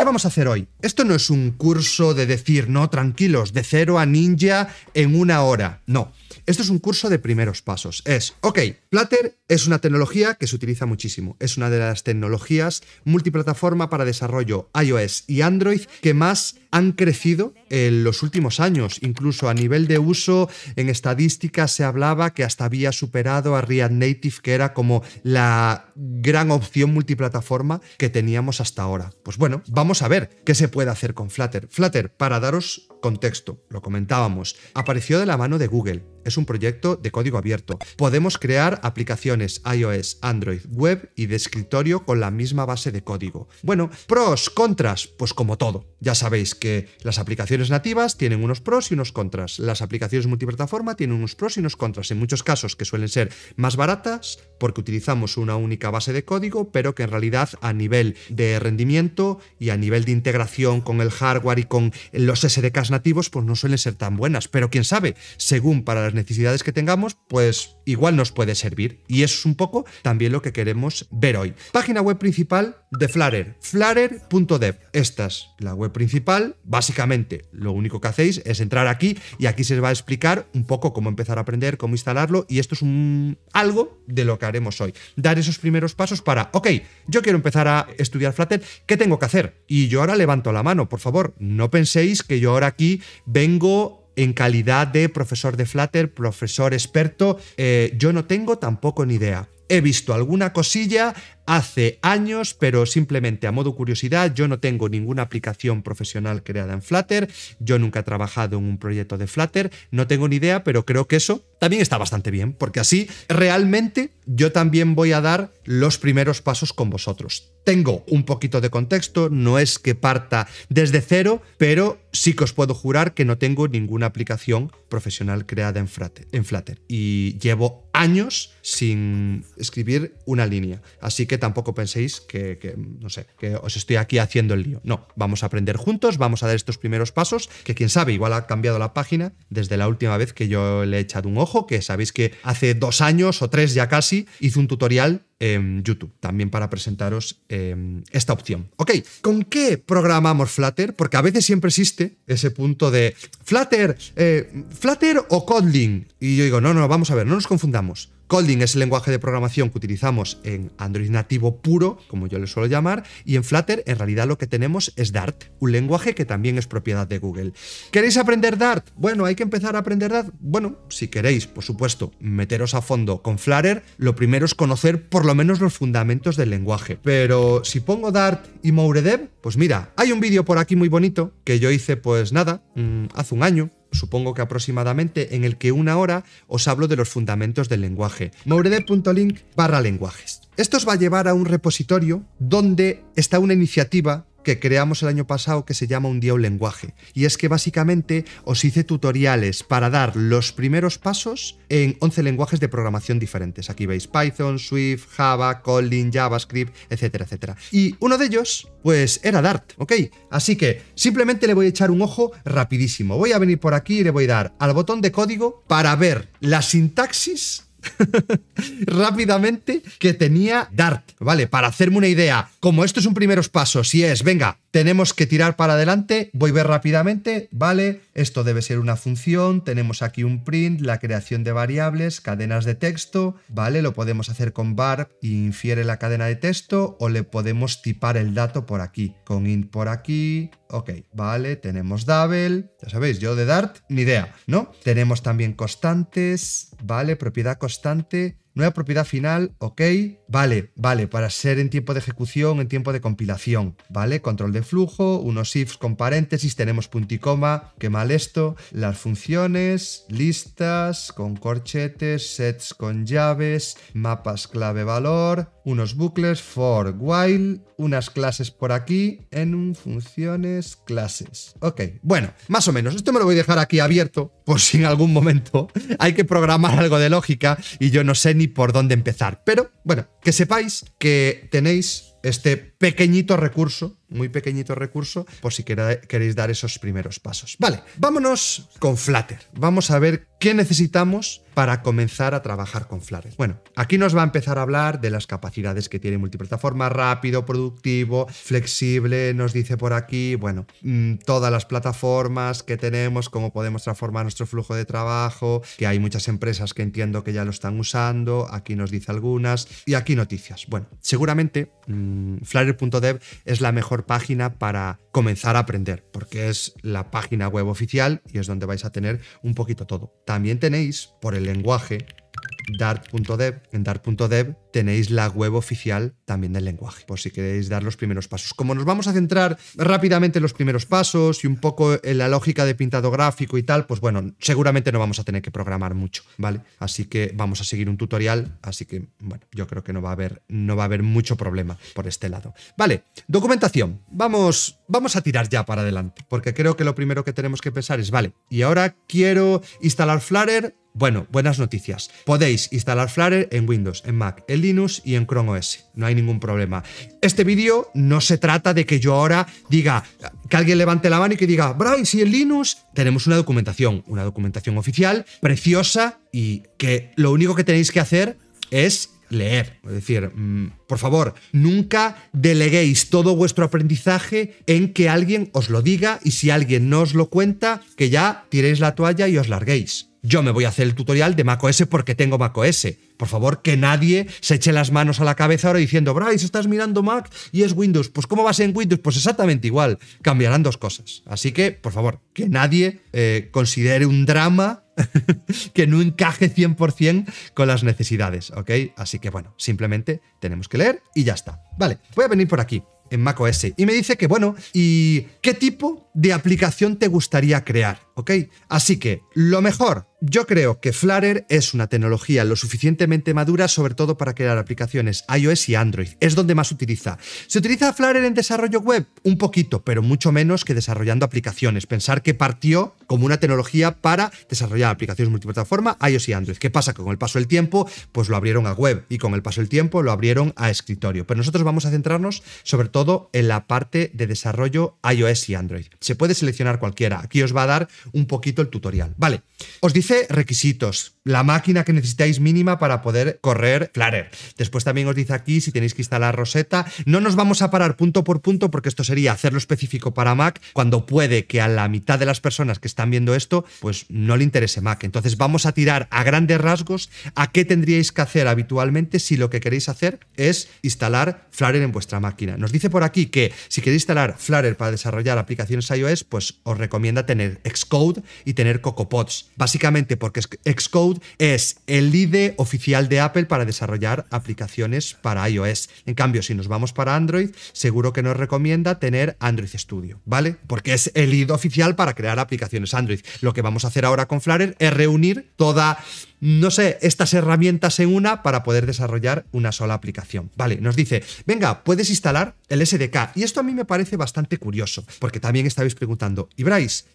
¿Qué vamos a hacer hoy? Esto no es un curso de decir, no, tranquilos, de cero a ninja en una hora. No. Esto es un curso de primeros pasos. Es, ok, Flutter es una tecnología que se utiliza muchísimo. Es una de las tecnologías multiplataforma para desarrollo iOS y Android que más han crecido en los últimos años. Incluso a nivel de uso, en estadísticas se hablaba que hasta había superado a React Native, que era como la gran opción multiplataforma que teníamos hasta ahora. Pues bueno, vamos a ver qué se puede hacer con Flutter. Flutter, para daros Contexto, lo comentábamos, apareció de la mano de Google. Es un proyecto de código abierto. Podemos crear aplicaciones iOS, Android, web y de escritorio con la misma base de código. Bueno, pros, contras, pues como todo. Ya sabéis que las aplicaciones nativas tienen unos pros y unos contras. Las aplicaciones multiplataforma tienen unos pros y unos contras, en muchos casos que suelen ser más baratas porque utilizamos una única base de código, pero que en realidad a nivel de rendimiento y a nivel de integración con el hardware y con los SDKs nativos pues no suelen ser tan buenas, pero quién sabe, según para las necesidades que tengamos, pues igual nos puede servir. Y eso es un poco también lo que queremos ver hoy. Página web principal de Flutter, flutter.dev. Esta es la web principal. Básicamente, lo único que hacéis es entrar aquí y aquí se os va a explicar un poco cómo empezar a aprender, cómo instalarlo y esto es un, algo de lo que haremos hoy. Dar esos primeros pasos para, ok, yo quiero empezar a estudiar Flutter, ¿qué tengo que hacer? Y yo ahora levanto la mano, por favor, no penséis que yo ahora vengo en calidad de profesor de Flutter, profesor experto, eh, yo no tengo tampoco ni idea. He visto alguna cosilla, hace años, pero simplemente a modo curiosidad, yo no tengo ninguna aplicación profesional creada en Flutter, yo nunca he trabajado en un proyecto de Flutter, no tengo ni idea, pero creo que eso también está bastante bien, porque así realmente yo también voy a dar los primeros pasos con vosotros. Tengo un poquito de contexto, no es que parta desde cero, pero sí que os puedo jurar que no tengo ninguna aplicación profesional creada en Flutter. y llevo años sin escribir una línea, así que tampoco penséis que, no sé, que os estoy aquí haciendo el lío. No, vamos a aprender juntos, vamos a dar estos primeros pasos, que quién sabe, igual ha cambiado la página desde la última vez que yo le he echado un ojo, que sabéis que hace dos años o tres ya casi hice un tutorial en YouTube, también para presentaros em, esta opción. Ok, ¿con qué programamos Flutter? Porque a veces siempre existe ese punto de Flutter, eh, Flutter o Kotlin. Y yo digo, no, no, vamos a ver, no nos confundamos. Kotlin es el lenguaje de programación que utilizamos en Android nativo puro, como yo le suelo llamar, y en Flutter en realidad lo que tenemos es Dart, un lenguaje que también es propiedad de Google. ¿Queréis aprender Dart? Bueno, hay que empezar a aprender Dart. Bueno, si queréis, por supuesto, meteros a fondo con Flutter, lo primero es conocer por menos los fundamentos del lenguaje. Pero si pongo Dart y Mouredev, pues mira, hay un vídeo por aquí muy bonito que yo hice pues nada, mm, hace un año, supongo que aproximadamente, en el que una hora os hablo de los fundamentos del lenguaje. mouredev.link barra lenguajes. Esto os va a llevar a un repositorio donde está una iniciativa que creamos el año pasado que se llama Un día un lenguaje. Y es que básicamente os hice tutoriales para dar los primeros pasos en 11 lenguajes de programación diferentes. Aquí veis Python, Swift, Java, Kotlin, JavaScript, etcétera, etcétera. Y uno de ellos, pues era Dart, ¿ok? Así que simplemente le voy a echar un ojo rapidísimo. Voy a venir por aquí y le voy a dar al botón de código para ver la sintaxis rápidamente que tenía Dart, ¿vale? Para hacerme una idea, como esto es un primeros pasos si es, venga, tenemos que tirar para adelante, voy a ver rápidamente, ¿vale? Esto debe ser una función, tenemos aquí un print, la creación de variables, cadenas de texto, ¿vale? Lo podemos hacer con bar infiere la cadena de texto o le podemos tipar el dato por aquí, con int por aquí, Ok, vale, tenemos Dabel, ya sabéis, yo de Dart, ni idea, ¿no? Tenemos también constantes, vale, propiedad constante, Nueva propiedad final, ok. Vale, vale, para ser en tiempo de ejecución, en tiempo de compilación, ¿vale? Control de flujo, unos ifs con paréntesis, tenemos punto y coma, qué mal esto. Las funciones, listas con corchetes, sets con llaves, mapas clave valor, unos bucles, for, while, unas clases por aquí, en funciones, clases. Ok, bueno, más o menos, esto me lo voy a dejar aquí abierto por si en algún momento hay que programar algo de lógica y yo no sé ni por dónde empezar. Pero bueno, que sepáis que tenéis este pequeñito recurso muy pequeñito recurso por si queréis dar esos primeros pasos. Vale, vámonos con Flutter. Vamos a ver qué necesitamos para comenzar a trabajar con Flutter. Bueno, aquí nos va a empezar a hablar de las capacidades que tiene multiplataforma, rápido, productivo, flexible, nos dice por aquí, bueno, mm, todas las plataformas que tenemos, cómo podemos transformar nuestro flujo de trabajo, que hay muchas empresas que entiendo que ya lo están usando, aquí nos dice algunas, y aquí noticias. Bueno, seguramente mm, Flutter.dev es la mejor página para comenzar a aprender, porque es la página web oficial y es donde vais a tener un poquito todo. También tenéis, por el lenguaje, dart.dev. En dart.dev tenéis la web oficial también del lenguaje, por si queréis dar los primeros pasos. Como nos vamos a centrar rápidamente en los primeros pasos y un poco en la lógica de pintado gráfico y tal, pues bueno, seguramente no vamos a tener que programar mucho, ¿vale? Así que vamos a seguir un tutorial, así que bueno, yo creo que no va a haber, no va a haber mucho problema por este lado. Vale, documentación. Vamos, vamos a tirar ya para adelante, porque creo que lo primero que tenemos que pensar es, vale, y ahora quiero instalar Flutter bueno, buenas noticias. Podéis instalar Flutter en Windows, en Mac, en Linux y en Chrome OS. No hay ningún problema. Este vídeo no se trata de que yo ahora diga, que alguien levante la mano y que diga, y si en Linux tenemos una documentación, una documentación oficial, preciosa y que lo único que tenéis que hacer es leer. Es decir, mm, por favor, nunca deleguéis todo vuestro aprendizaje en que alguien os lo diga y si alguien no os lo cuenta, que ya tiréis la toalla y os larguéis yo me voy a hacer el tutorial de macOS porque tengo macOS. Por favor, que nadie se eche las manos a la cabeza ahora diciendo, si estás mirando Mac y es Windows. Pues ¿cómo vas en Windows? Pues exactamente igual. Cambiarán dos cosas. Así que, por favor, que nadie eh, considere un drama que no encaje 100% con las necesidades, ¿ok? Así que, bueno, simplemente tenemos que leer y ya está. Vale, voy a venir por aquí en macOS y me dice que, bueno, ¿y qué tipo de aplicación te gustaría crear, ¿ok? Así que, lo mejor, yo creo que Flutter es una tecnología lo suficientemente madura, sobre todo para crear aplicaciones iOS y Android. Es donde más se utiliza. ¿Se utiliza Flutter en desarrollo web? Un poquito, pero mucho menos que desarrollando aplicaciones. Pensar que partió como una tecnología para desarrollar aplicaciones multiplataforma, iOS y Android. ¿Qué pasa? Que con el paso del tiempo, pues lo abrieron a web y con el paso del tiempo lo abrieron a escritorio. Pero nosotros vamos a centrarnos sobre todo en la parte de desarrollo iOS y Android. Se puede seleccionar cualquiera. Aquí os va a dar un poquito el tutorial. Vale, os dice requisitos la máquina que necesitáis mínima para poder correr Flutter. Después también os dice aquí si tenéis que instalar Rosetta. No nos vamos a parar punto por punto porque esto sería hacerlo específico para Mac cuando puede que a la mitad de las personas que están viendo esto pues no le interese Mac. Entonces vamos a tirar a grandes rasgos a qué tendríais que hacer habitualmente si lo que queréis hacer es instalar Flutter en vuestra máquina. Nos dice por aquí que si queréis instalar Flutter para desarrollar aplicaciones iOS pues os recomienda tener Xcode y tener CocoaPods. Básicamente porque Xcode es el IDE oficial de Apple para desarrollar aplicaciones para iOS. En cambio, si nos vamos para Android, seguro que nos recomienda tener Android Studio, ¿vale? Porque es el IDE oficial para crear aplicaciones Android. Lo que vamos a hacer ahora con Flutter es reunir toda no sé, estas herramientas en una para poder desarrollar una sola aplicación. Vale, nos dice, venga, puedes instalar el SDK. Y esto a mí me parece bastante curioso, porque también estabais preguntando, ¿y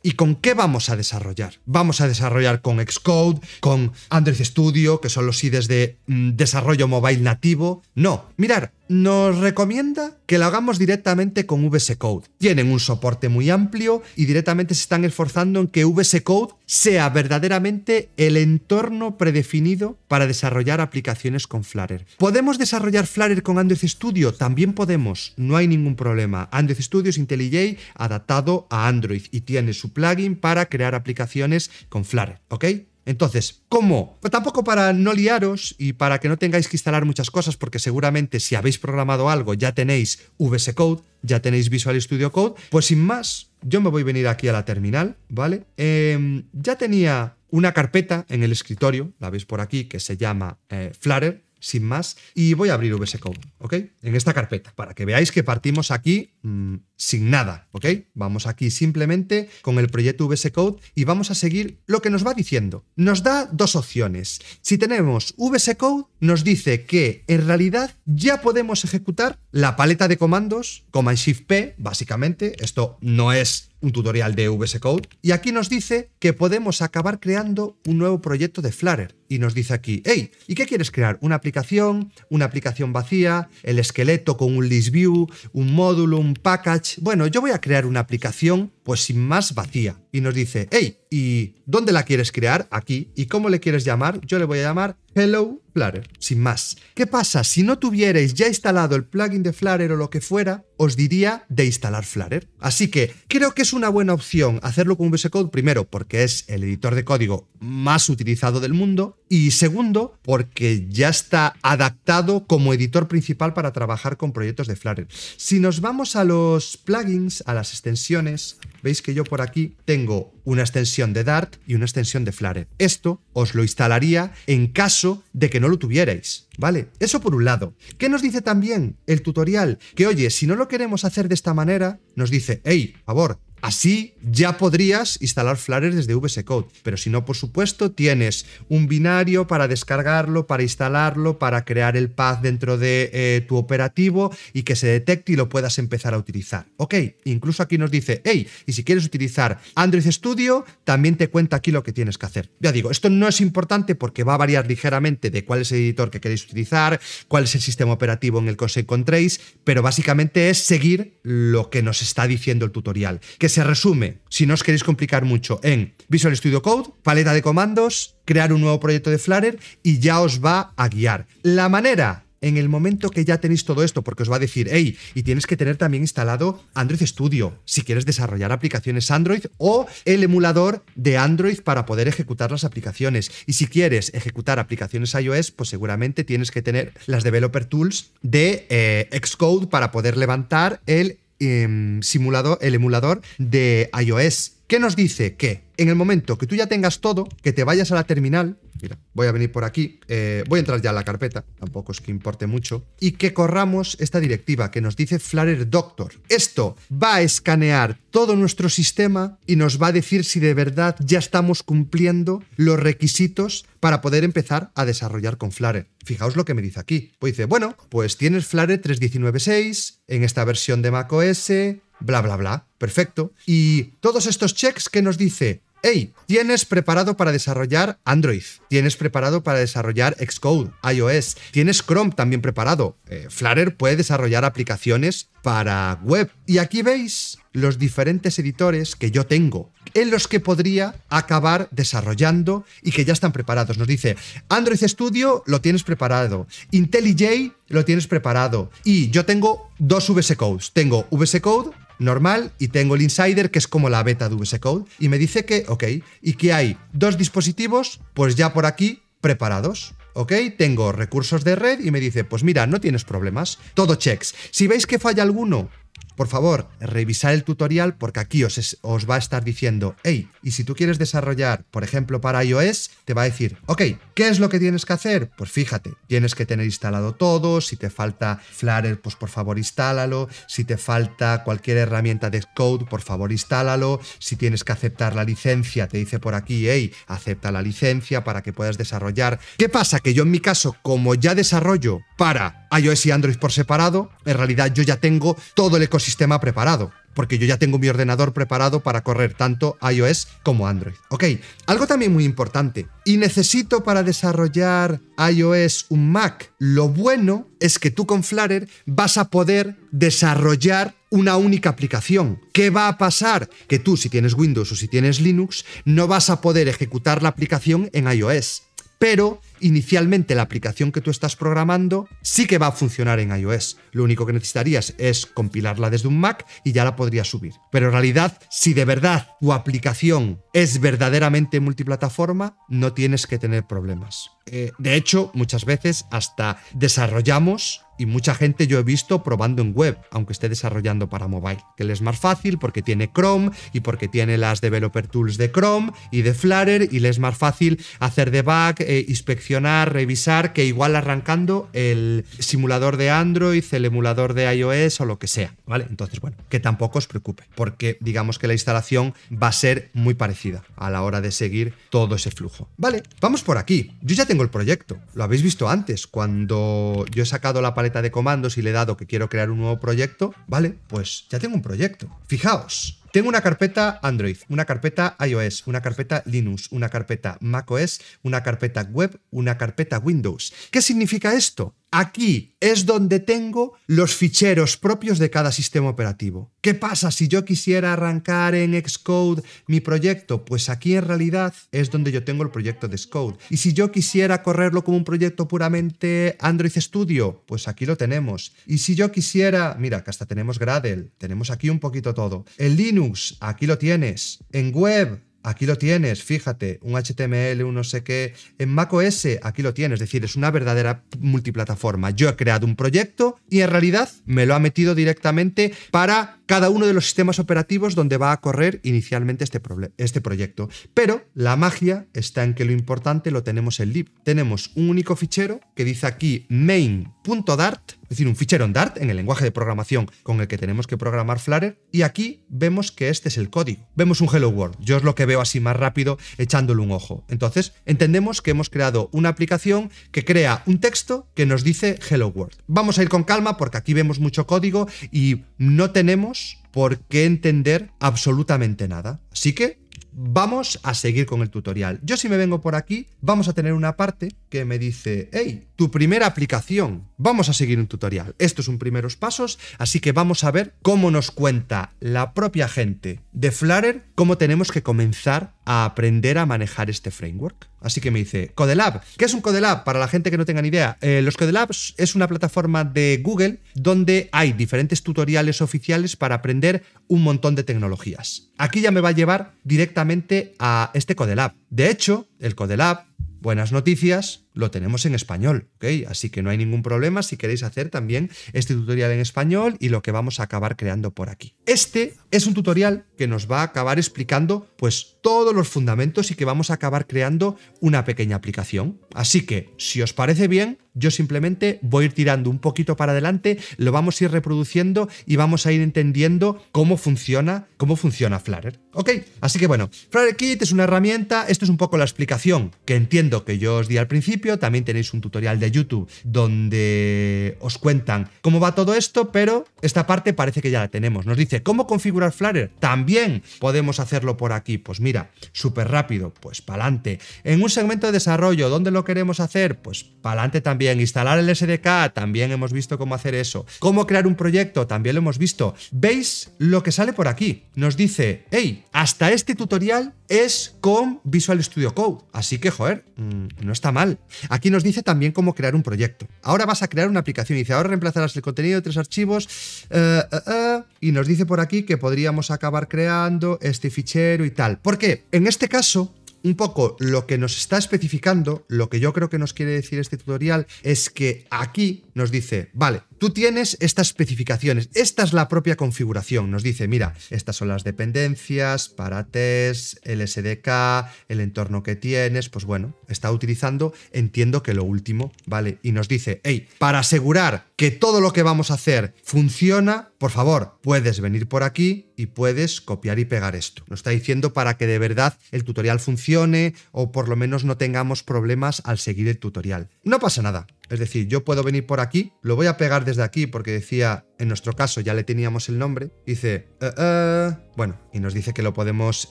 ¿y con qué vamos a desarrollar? Vamos a desarrollar con Xcode, con Android Studio, que son los IDEs de mm, desarrollo mobile nativo. No, mirar, nos recomienda que lo hagamos directamente con VS Code. Tienen un soporte muy amplio y directamente se están esforzando en que VS Code sea verdaderamente el entorno predefinido para desarrollar aplicaciones con Flutter. ¿Podemos desarrollar Flutter con Android Studio? También podemos, no hay ningún problema. Android Studio es IntelliJ adaptado a Android y tiene su plugin para crear aplicaciones con Flutter, ¿ok? Entonces, ¿cómo? Pues tampoco para no liaros y para que no tengáis que instalar muchas cosas, porque seguramente si habéis programado algo ya tenéis VS Code, ya tenéis Visual Studio Code, pues sin más, yo me voy a venir aquí a la terminal, ¿vale? Em, ya tenía una carpeta en el escritorio, la veis por aquí, que se llama eh, Flutter, sin más. Y voy a abrir VS Code, ¿ok? En esta carpeta, para que veáis que partimos aquí mm, sin nada, ¿ok? Vamos aquí simplemente con el proyecto VS Code y vamos a seguir lo que nos va diciendo. Nos da dos opciones. Si tenemos VS Code, nos dice que en realidad ya podemos ejecutar la paleta de comandos, Command Shift P, básicamente. Esto no es un tutorial de VS Code, y aquí nos dice que podemos acabar creando un nuevo proyecto de Flutter. Y nos dice aquí, hey, ¿y qué quieres crear? ¿Una aplicación? ¿Una aplicación vacía? ¿El esqueleto con un ListView, ¿Un módulo? ¿Un package? Bueno, yo voy a crear una aplicación, pues sin más vacía. Y nos dice, hey, y dónde la quieres crear, aquí, y cómo le quieres llamar, yo le voy a llamar Hello Flutter, sin más. ¿Qué pasa? Si no tuvierais ya instalado el plugin de Flutter o lo que fuera, os diría de instalar Flutter. Así que creo que es una buena opción hacerlo con VS Code, primero, porque es el editor de código más utilizado del mundo, y segundo, porque ya está adaptado como editor principal para trabajar con proyectos de Flutter. Si nos vamos a los plugins, a las extensiones, veis que yo por aquí tengo una extensión de Dart y una extensión de Flare. Esto os lo instalaría en caso de que no lo tuvierais, ¿vale? Eso por un lado. ¿Qué nos dice también el tutorial? Que oye, si no lo queremos hacer de esta manera, nos dice, hey, favor, Así ya podrías instalar Flutter desde VS Code, pero si no, por supuesto, tienes un binario para descargarlo, para instalarlo, para crear el path dentro de eh, tu operativo y que se detecte y lo puedas empezar a utilizar. Ok, incluso aquí nos dice, hey, y si quieres utilizar Android Studio, también te cuenta aquí lo que tienes que hacer. Ya digo, esto no es importante porque va a variar ligeramente de cuál es el editor que queréis utilizar, cuál es el sistema operativo en el que os encontréis, pero básicamente es seguir lo que nos está diciendo el tutorial. Que se resume, si no os queréis complicar mucho, en Visual Studio Code, paleta de comandos, crear un nuevo proyecto de Flutter y ya os va a guiar. La manera en el momento que ya tenéis todo esto, porque os va a decir, hey, y tienes que tener también instalado Android Studio si quieres desarrollar aplicaciones Android o el emulador de Android para poder ejecutar las aplicaciones. Y si quieres ejecutar aplicaciones iOS, pues seguramente tienes que tener las Developer Tools de eh, Xcode para poder levantar el Em, simulado el emulador de iOS. ¿Qué nos dice? Que en el momento que tú ya tengas todo, que te vayas a la terminal, mira, voy a venir por aquí, eh, voy a entrar ya a la carpeta, tampoco es que importe mucho, y que corramos esta directiva que nos dice Flutter Doctor. Esto va a escanear todo nuestro sistema y nos va a decir si de verdad ya estamos cumpliendo los requisitos para poder empezar a desarrollar con Flutter. Fijaos lo que me dice aquí. Pues dice, bueno, pues tienes Flutter 3.19.6 en esta versión de macOS, bla, bla, bla. Perfecto. Y todos estos checks que nos dice hey, tienes preparado para desarrollar Android, tienes preparado para desarrollar Xcode, iOS, tienes Chrome también preparado. Eh, Flutter puede desarrollar aplicaciones para web. Y aquí veis los diferentes editores que yo tengo, en los que podría acabar desarrollando y que ya están preparados. Nos dice, Android Studio lo tienes preparado, IntelliJ lo tienes preparado y yo tengo dos VS Codes. Tengo VS Code normal y tengo el Insider, que es como la beta de VS Code, y me dice que, ok, y que hay dos dispositivos, pues ya por aquí, preparados. ¿ok? Tengo recursos de red y me dice, pues mira, no tienes problemas, todo checks. Si veis que falla alguno, por favor, revisar el tutorial porque aquí os, os va a estar diciendo, hey, y si tú quieres desarrollar, por ejemplo, para iOS, te va a decir, ok, ¿qué es lo que tienes que hacer? Pues fíjate, tienes que tener instalado todo, si te falta Flutter, pues por favor instálalo, si te falta cualquier herramienta de code, por favor instálalo, si tienes que aceptar la licencia, te dice por aquí, hey, acepta la licencia para que puedas desarrollar. ¿Qué pasa? Que yo en mi caso, como ya desarrollo para iOS ah, y Android por separado, en realidad yo ya tengo todo el ecosistema preparado, porque yo ya tengo mi ordenador preparado para correr tanto iOS como Android. Ok, algo también muy importante, y necesito para desarrollar iOS un Mac. Lo bueno es que tú con Flutter vas a poder desarrollar una única aplicación. ¿Qué va a pasar? Que tú, si tienes Windows o si tienes Linux, no vas a poder ejecutar la aplicación en iOS. Pero inicialmente la aplicación que tú estás programando sí que va a funcionar en iOS. Lo único que necesitarías es compilarla desde un Mac y ya la podrías subir. Pero en realidad, si de verdad tu aplicación es verdaderamente multiplataforma, no tienes que tener problemas. Eh, de hecho, muchas veces hasta desarrollamos y mucha gente yo he visto probando en web, aunque esté desarrollando para mobile, que le es más fácil porque tiene Chrome y porque tiene las developer tools de Chrome y de Flutter y le es más fácil hacer debug, eh, inspección revisar, que igual arrancando el simulador de Android, el emulador de iOS o lo que sea, ¿vale? Entonces, bueno, que tampoco os preocupe, porque digamos que la instalación va a ser muy parecida a la hora de seguir todo ese flujo. Vale, vamos por aquí. Yo ya tengo el proyecto, lo habéis visto antes, cuando yo he sacado la paleta de comandos y le he dado que quiero crear un nuevo proyecto, vale, pues ya tengo un proyecto. Fijaos, tengo una carpeta Android, una carpeta iOS, una carpeta Linux, una carpeta macOS, una carpeta web, una carpeta Windows. ¿Qué significa esto? Aquí es donde tengo los ficheros propios de cada sistema operativo. ¿Qué pasa si yo quisiera arrancar en Xcode mi proyecto? Pues aquí en realidad es donde yo tengo el proyecto de Xcode. Y si yo quisiera correrlo como un proyecto puramente Android Studio, pues aquí lo tenemos. Y si yo quisiera, mira, que hasta tenemos Gradle, tenemos aquí un poquito todo. En Linux, aquí lo tienes. En web, aquí lo tienes, fíjate, un HTML, un no sé qué. En macOS, aquí lo tienes, es decir, es una verdadera multiplataforma. Yo he creado un proyecto y en realidad me lo ha metido directamente para cada uno de los sistemas operativos donde va a correr inicialmente este, este, proyecto. Pero la magia está en que lo importante lo tenemos en lib. Tenemos un único fichero que dice aquí main.dart, es decir, un fichero en Dart, en el lenguaje de programación con el que tenemos que programar Flutter, y aquí vemos que este es el código. Vemos un Hello World, yo es lo que veo así más rápido echándole un ojo. Entonces, entendemos que hemos creado una aplicación que crea un texto que nos dice Hello World. Vamos a ir con calma porque aquí vemos mucho código y no tenemos por qué entender absolutamente nada. Así que vamos a seguir con el tutorial. Yo si me vengo por aquí, vamos a tener una parte que me dice, hey, tu primera aplicación. Vamos a seguir un tutorial. Esto es un primeros pasos, así que vamos a ver cómo nos cuenta la propia gente de Flutter cómo tenemos que comenzar a aprender a manejar este framework. Así que me dice, Codelab, ¿qué es un Codelab? Para la gente que no tenga ni idea, eh, los Codelabs es una plataforma de Google donde hay diferentes tutoriales oficiales para aprender un montón de tecnologías. Aquí ya me va a llevar directamente a este Codelab. De hecho, el Codelab, buenas noticias, lo tenemos en español, ¿ok? Así que no hay ningún problema si queréis hacer también este tutorial en español y lo que vamos a acabar creando por aquí. Este es un tutorial que nos va a acabar explicando pues todos los fundamentos y que vamos a acabar creando una pequeña aplicación. Así que, si os parece bien, yo simplemente voy a ir tirando un poquito para adelante, lo vamos a ir reproduciendo y vamos a ir entendiendo cómo funciona, cómo funciona Flutter. Ok, así que bueno, Flutter Kit es una herramienta, esto es un poco la explicación que entiendo que yo os di al principio, también tenéis un tutorial de YouTube donde os cuentan cómo va todo esto, pero esta parte parece que ya la tenemos. Nos dice cómo configurar Flutter. También podemos hacerlo por aquí. Pues mira, súper rápido, pues para adelante. En un segmento de desarrollo, ¿dónde lo queremos hacer? Pues para adelante también. Instalar el SDK, también hemos visto cómo hacer eso. Cómo crear un proyecto, también lo hemos visto. ¿Veis lo que sale por aquí? Nos dice, hey, hasta este tutorial es con Visual Studio Code. Así que, joder, mm, no está mal. Aquí nos dice también cómo crear un proyecto. Ahora vas a crear una aplicación y dice, ahora reemplazarás el contenido de tres archivos. Eh, eh, eh", y nos dice por aquí que podríamos acabar creando este fichero y tal. ¿Por qué? En este caso, un poco lo que nos está especificando, lo que yo creo que nos quiere decir este tutorial, es que aquí nos dice, vale, Tú tienes estas especificaciones. Esta es la propia configuración. Nos dice, mira, estas son las dependencias para test, el SDK, el entorno que tienes. Pues bueno, está utilizando, entiendo que lo último, ¿vale? Y nos dice, hey, para asegurar que todo lo que vamos a hacer funciona, por favor, puedes venir por aquí y puedes copiar y pegar esto. Nos está diciendo para que de verdad el tutorial funcione o por lo menos no tengamos problemas al seguir el tutorial. No pasa nada. Es decir, yo puedo venir por aquí, lo voy a pegar desde aquí porque decía, en nuestro caso ya le teníamos el nombre, dice, eh, eh", bueno, y nos dice que lo podemos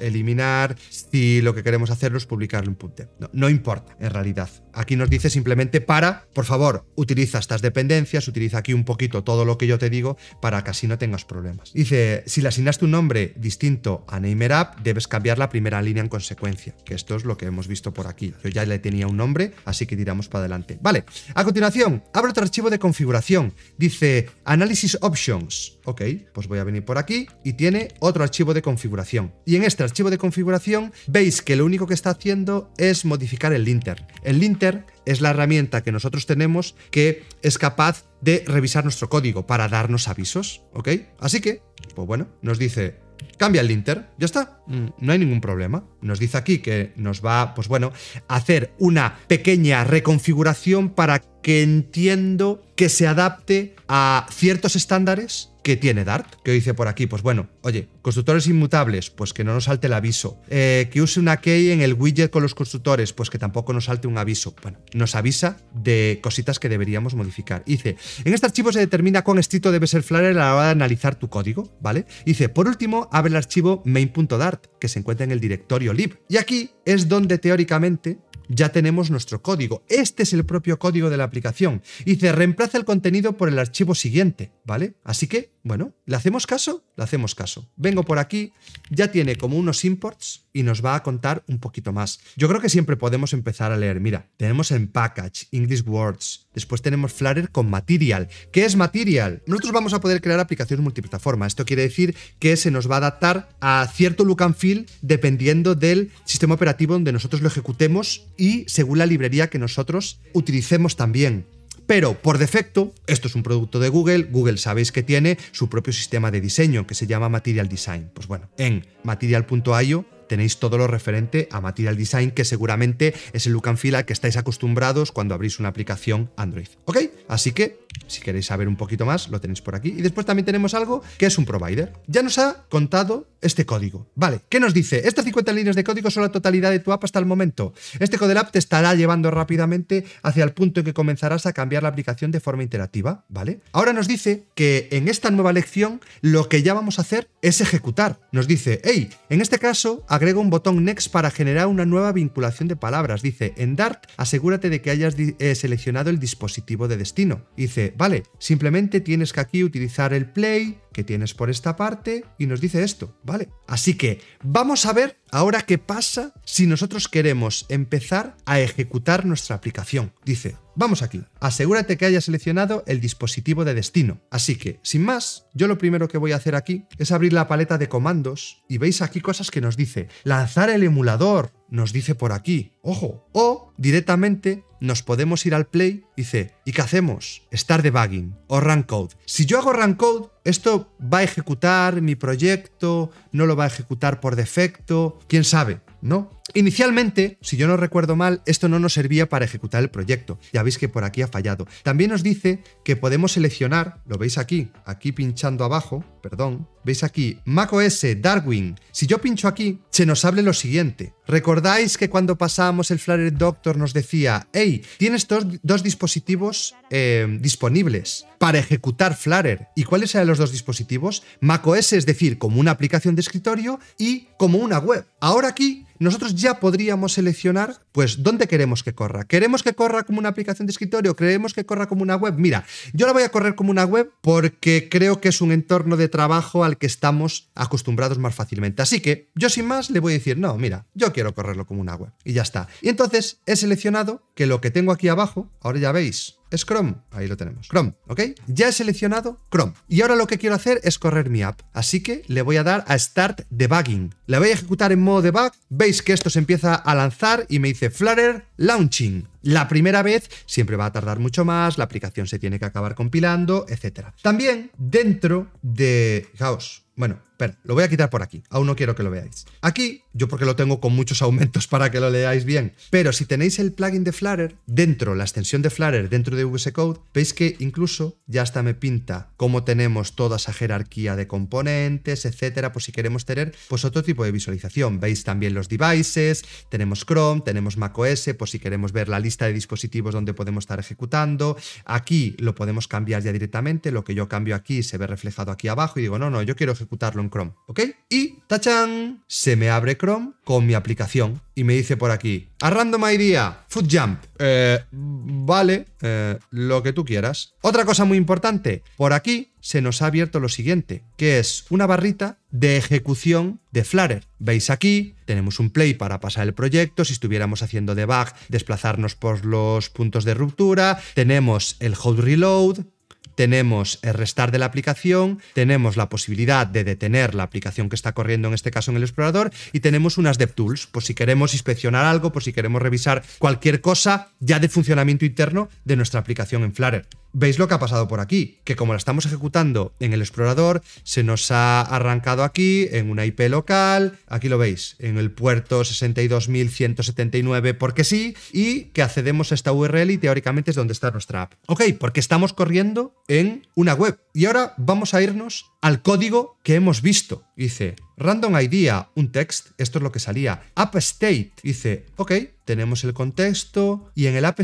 eliminar si lo que queremos hacer es publicarle un punto. No, importa, en realidad. Aquí nos dice simplemente para, por favor, utiliza estas dependencias, utiliza aquí un poquito todo lo que yo te digo para que así no tengas problemas. Dice, si le asignaste un nombre distinto a NamerApp, debes cambiar la primera línea en consecuencia, que esto es lo que hemos visto por aquí. Yo ya le tenía un nombre, así que tiramos para adelante. Vale, a continuación, abre otro archivo de configuración. Dice Analysis Options. Ok, pues voy a venir por aquí y tiene otro archivo de configuración. Y en este archivo de configuración veis que lo único que está haciendo es modificar el linter. El linter es la herramienta que nosotros tenemos que es capaz de revisar nuestro código para darnos avisos, ¿ok? Así que, pues bueno, nos dice Cambia el linter, ya está, mm. no hay ningún problema. Nos dice aquí que nos va, pues bueno, a hacer una pequeña reconfiguración para que entiendo que se adapte a ciertos estándares ¿Qué tiene Dart, que dice por aquí, pues bueno, oye, constructores inmutables, pues que no nos salte el aviso. Eh, que use una key en el widget con los constructores, pues que tampoco nos salte un aviso. Bueno, nos avisa de cositas que deberíamos modificar. Dice, en este archivo se determina cuán estricto debe ser Flutter a la hora de analizar tu código, ¿vale? Dice, por último, abre el archivo main.dart, que se encuentra en el directorio lib. Y aquí es donde teóricamente ya tenemos nuestro código. Este es el propio código de la aplicación. Y se reemplaza el contenido por el archivo siguiente, ¿vale? Así que, bueno, ¿le hacemos caso? Le hacemos caso. Vengo por aquí, ya tiene como unos imports y nos va a contar un poquito más. Yo creo que siempre podemos empezar a leer. Mira, tenemos en package, English words, Después tenemos Flutter con Material. ¿Qué es Material? Nosotros vamos a poder crear aplicaciones multiplataforma. Esto quiere decir que se nos va a adaptar a cierto look and feel dependiendo del sistema operativo donde nosotros lo ejecutemos y según la librería que nosotros utilicemos también. Pero por defecto, esto es un producto de Google, Google sabéis que tiene su propio sistema de diseño que se llama Material Design. Pues bueno, en material.io tenéis todo lo referente a Material Design, que seguramente es el look and feel que estáis acostumbrados cuando abrís una aplicación Android. ¿Ok? Así que, si queréis saber un poquito más, lo tenéis por aquí. Y después también tenemos algo que es un provider. Ya nos ha contado este código. Vale, ¿qué nos dice? Estas 50 líneas de código son la totalidad de tu app hasta el momento. Este app te estará llevando rápidamente hacia el punto en que comenzarás a cambiar la aplicación de forma interactiva, ¿vale? Ahora nos dice que en esta nueva lección lo que ya vamos a hacer es ejecutar. Nos dice, hey, en este caso agrega un botón Next para generar una nueva vinculación de palabras. Dice, en Dart, asegúrate de que hayas eh, seleccionado el dispositivo de destino. Dice, vale, simplemente tienes que aquí utilizar el play que tienes por esta parte y nos dice esto, ¿vale? Así que vamos a ver Ahora, ¿qué pasa si nosotros queremos empezar a ejecutar nuestra aplicación? Dice, vamos aquí, asegúrate que haya seleccionado el dispositivo de destino. Así que, sin más, yo lo primero que voy a hacer aquí es abrir la paleta de comandos y veis aquí cosas que nos dice, lanzar el emulador, nos dice por aquí, ojo, o directamente nos podemos ir al play dice, ¿y qué hacemos? Estar debugging o run code. Si yo hago run code, esto va a ejecutar mi proyecto, no lo va a ejecutar por defecto, quién sabe, ¿no? Inicialmente, si yo no recuerdo mal, esto no nos servía para ejecutar el proyecto. Ya veis que por aquí ha fallado. También nos dice que podemos seleccionar, lo veis aquí, aquí pinchando abajo, perdón, veis aquí, macOS, Darwin. Si yo pincho aquí, se nos hable lo siguiente. ¿Recordáis que cuando pasábamos el Flutter Doctor nos decía, hey, tienes dos, dispositivos eh, disponibles para ejecutar Flutter? ¿Y cuáles eran los dos dispositivos? macOS, es decir, como una aplicación de escritorio y como una web. Ahora aquí nosotros ya podríamos seleccionar, pues, dónde queremos que corra. ¿Queremos que corra como una aplicación de escritorio? ¿Queremos que corra como una web? Mira, yo la voy a correr como una web porque creo que es un entorno de trabajo al que estamos acostumbrados más fácilmente. Así que yo sin más le voy a decir, no, mira, yo quiero correrlo como una web. Y ya está. Y entonces he seleccionado que lo que tengo aquí abajo, ahora ya veis, es Chrome. Ahí lo tenemos. Chrome, ¿ok? Ya he seleccionado Chrome. Y ahora lo que quiero hacer es correr mi app. Así que le voy a dar a Start Debugging. La voy a ejecutar en modo debug. Veis que esto se empieza a lanzar y me dice Flutter Launching. La primera vez siempre va a tardar mucho más, la aplicación se tiene que acabar compilando, etc. También dentro de... Fijaos, bueno, lo voy a quitar por aquí. Aún no quiero que lo veáis. Aquí, yo porque lo tengo con muchos aumentos para que lo leáis bien, pero si tenéis el plugin de Flutter, dentro, la extensión de Flutter dentro de VS Code, veis que incluso ya hasta me pinta cómo tenemos toda esa jerarquía de componentes, etcétera, por si queremos tener pues otro tipo de visualización. Veis también los devices, tenemos Chrome, tenemos macOS, por si queremos ver la lista de dispositivos donde podemos estar ejecutando. Aquí lo podemos cambiar ya directamente, lo que yo cambio aquí se ve reflejado aquí abajo y digo, no, no, yo quiero ejecutarlo Chrome, ¿ok? Y ¡tachán! Se me abre Chrome con mi aplicación y me dice por aquí, a random idea, food jump. Eh, vale, eh, lo que tú quieras. Otra cosa muy importante, por aquí se nos ha abierto lo siguiente, que es una barrita de ejecución de Flutter. Veis aquí, tenemos un play para pasar el proyecto, si estuviéramos haciendo debug, desplazarnos por los puntos de ruptura, tenemos el hold reload, tenemos el restar de la aplicación, tenemos la posibilidad de detener la aplicación que está corriendo en este caso en el explorador y tenemos unas DevTools por si queremos inspeccionar algo, por si queremos revisar cualquier cosa ya de funcionamiento interno de nuestra aplicación en Flutter veis lo que ha pasado por aquí, que como la estamos ejecutando en el explorador, se nos ha arrancado aquí en una IP local, aquí lo veis, en el puerto 62.179 porque sí, y que accedemos a esta URL y teóricamente es donde está nuestra app. Ok, porque estamos corriendo en una web. Y ahora vamos a irnos al código que hemos visto. Dice, Random idea, un text, esto es lo que salía. Upstate, dice, ok, tenemos el contexto y en el app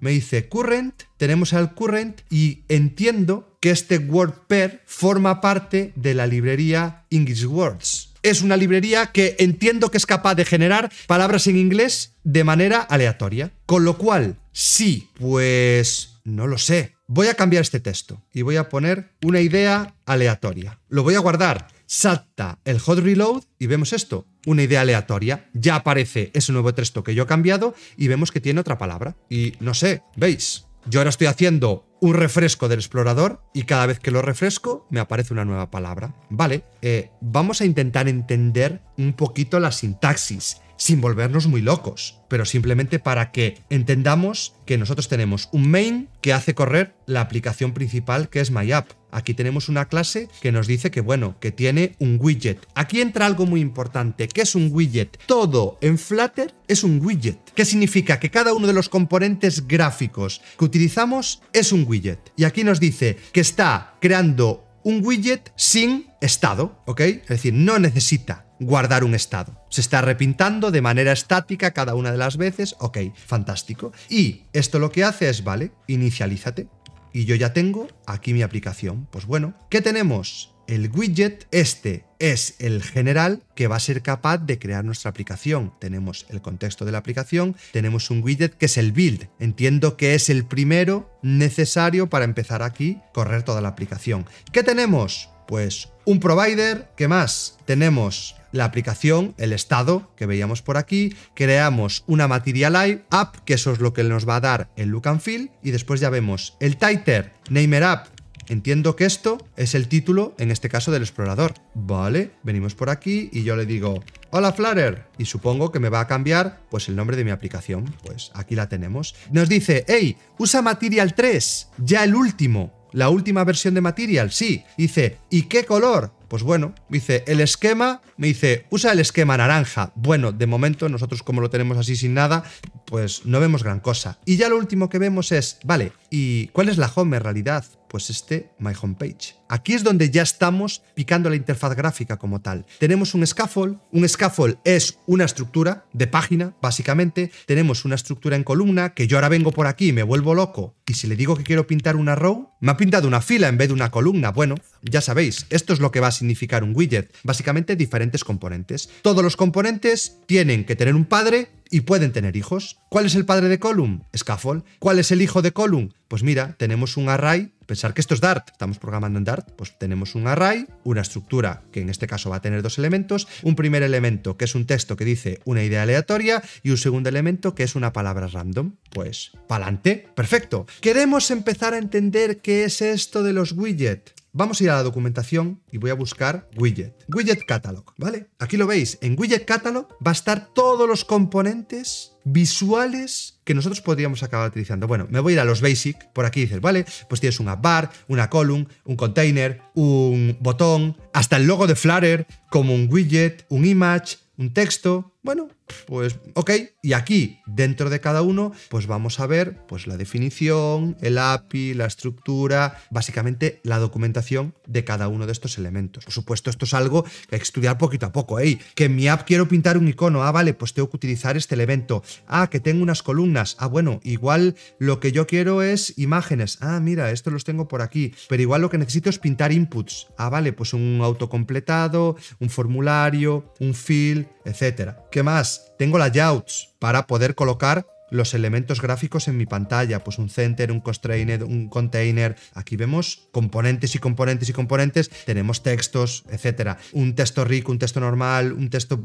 me dice current, tenemos al current y entiendo que este word pair forma parte de la librería English Words. Es una librería que entiendo que es capaz de generar palabras en inglés de manera aleatoria. Con lo cual, sí, pues no lo sé. Voy a cambiar este texto y voy a poner una idea aleatoria. Lo voy a guardar salta el hot reload y vemos esto, una idea aleatoria. Ya aparece ese nuevo texto que yo he cambiado y vemos que tiene otra palabra. Y no sé, ¿veis? Yo ahora estoy haciendo un refresco del explorador y cada vez que lo refresco me aparece una nueva palabra. Vale, eh, vamos a intentar entender un poquito la sintaxis sin volvernos muy locos, pero simplemente para que entendamos que nosotros tenemos un main que hace correr la aplicación principal que es MyApp. Aquí tenemos una clase que nos dice que, bueno, que tiene un widget. Aquí entra algo muy importante, que es un widget. Todo en Flutter es un widget, ¿Qué significa que cada uno de los componentes gráficos que utilizamos es un widget. Y aquí nos dice que está creando un widget sin estado, ¿ok? Es decir, no necesita guardar un estado. Se está repintando de manera estática cada una de las veces, ok, fantástico. Y esto lo que hace es, vale, inicialízate. Y yo ya tengo aquí mi aplicación. Pues bueno, ¿qué tenemos? el widget. Este es el general que va a ser capaz de crear nuestra aplicación. Tenemos el contexto de la aplicación, tenemos un widget que es el build. Entiendo que es el primero necesario para empezar aquí, correr toda la aplicación. ¿Qué tenemos? Pues un provider, ¿qué más? Tenemos la aplicación, el estado que veíamos por aquí, creamos una Live app, que eso es lo que nos va a dar el look and feel, y después ya vemos el Titer, namer app, Entiendo que esto es el título, en este caso, del explorador. Vale, venimos por aquí y yo le digo, hola Flutter, y supongo que me va a cambiar pues el nombre de mi aplicación. Pues aquí la tenemos. Nos dice, hey, usa Material 3, ya el último, la última versión de Material, sí. Dice, ¿y qué color? Pues bueno, dice el esquema, me dice, usa el esquema naranja. Bueno, de momento nosotros como lo tenemos así sin nada, pues no vemos gran cosa. Y ya lo último que vemos es, vale, ¿y cuál es la home en realidad? Pues este My Homepage. Aquí es donde ya estamos picando la interfaz gráfica como tal. Tenemos un scaffold. Un scaffold es una estructura de página, básicamente. Tenemos una estructura en columna que yo ahora vengo por aquí y me vuelvo loco. Y si le digo que quiero pintar una row, me ha pintado una fila en vez de una columna. Bueno, ya sabéis, esto es lo que va a significar un widget? Básicamente diferentes componentes. Todos los componentes tienen que tener un padre y pueden tener hijos. ¿Cuál es el padre de column? Scaffold. ¿Cuál es el hijo de column? Pues mira, tenemos un array. Pensar que esto es Dart, estamos programando en Dart, pues tenemos un array, una estructura que en este caso va a tener dos elementos, un primer elemento que es un texto que dice una idea aleatoria y un segundo elemento que es una palabra random. Pues, pa'lante, perfecto. Queremos empezar a entender qué es esto de los widgets. Vamos a ir a la documentación y voy a buscar widget. Widget Catalog, ¿vale? Aquí lo veis, en Widget Catalog va a estar todos los componentes visuales que nosotros podríamos acabar utilizando. Bueno, me voy a ir a los basic, por aquí dices, vale, pues tienes una bar, una column, un container, un botón, hasta el logo de Flutter, como un widget, un image, un texto, bueno, pues ok. Y aquí, dentro de cada uno, pues vamos a ver pues, la definición, el API, la estructura, básicamente la documentación de cada uno de estos elementos. Por supuesto, esto es algo que hay que estudiar poquito a poco. ¿eh? que en mi app quiero pintar un icono. Ah, vale, pues tengo que utilizar este elemento. Ah, que tengo unas columnas. Ah, bueno, igual lo que yo quiero es imágenes. Ah, mira, esto los tengo por aquí. Pero igual lo que necesito es pintar inputs. Ah, vale, pues un autocompletado, un formulario, un fill, etcétera. ¿Qué más? Tengo layouts para poder colocar los elementos gráficos en mi pantalla, pues un center, un constrainer, un container. Aquí vemos componentes y componentes y componentes, tenemos textos, etcétera. Un texto rico, un texto normal, un texto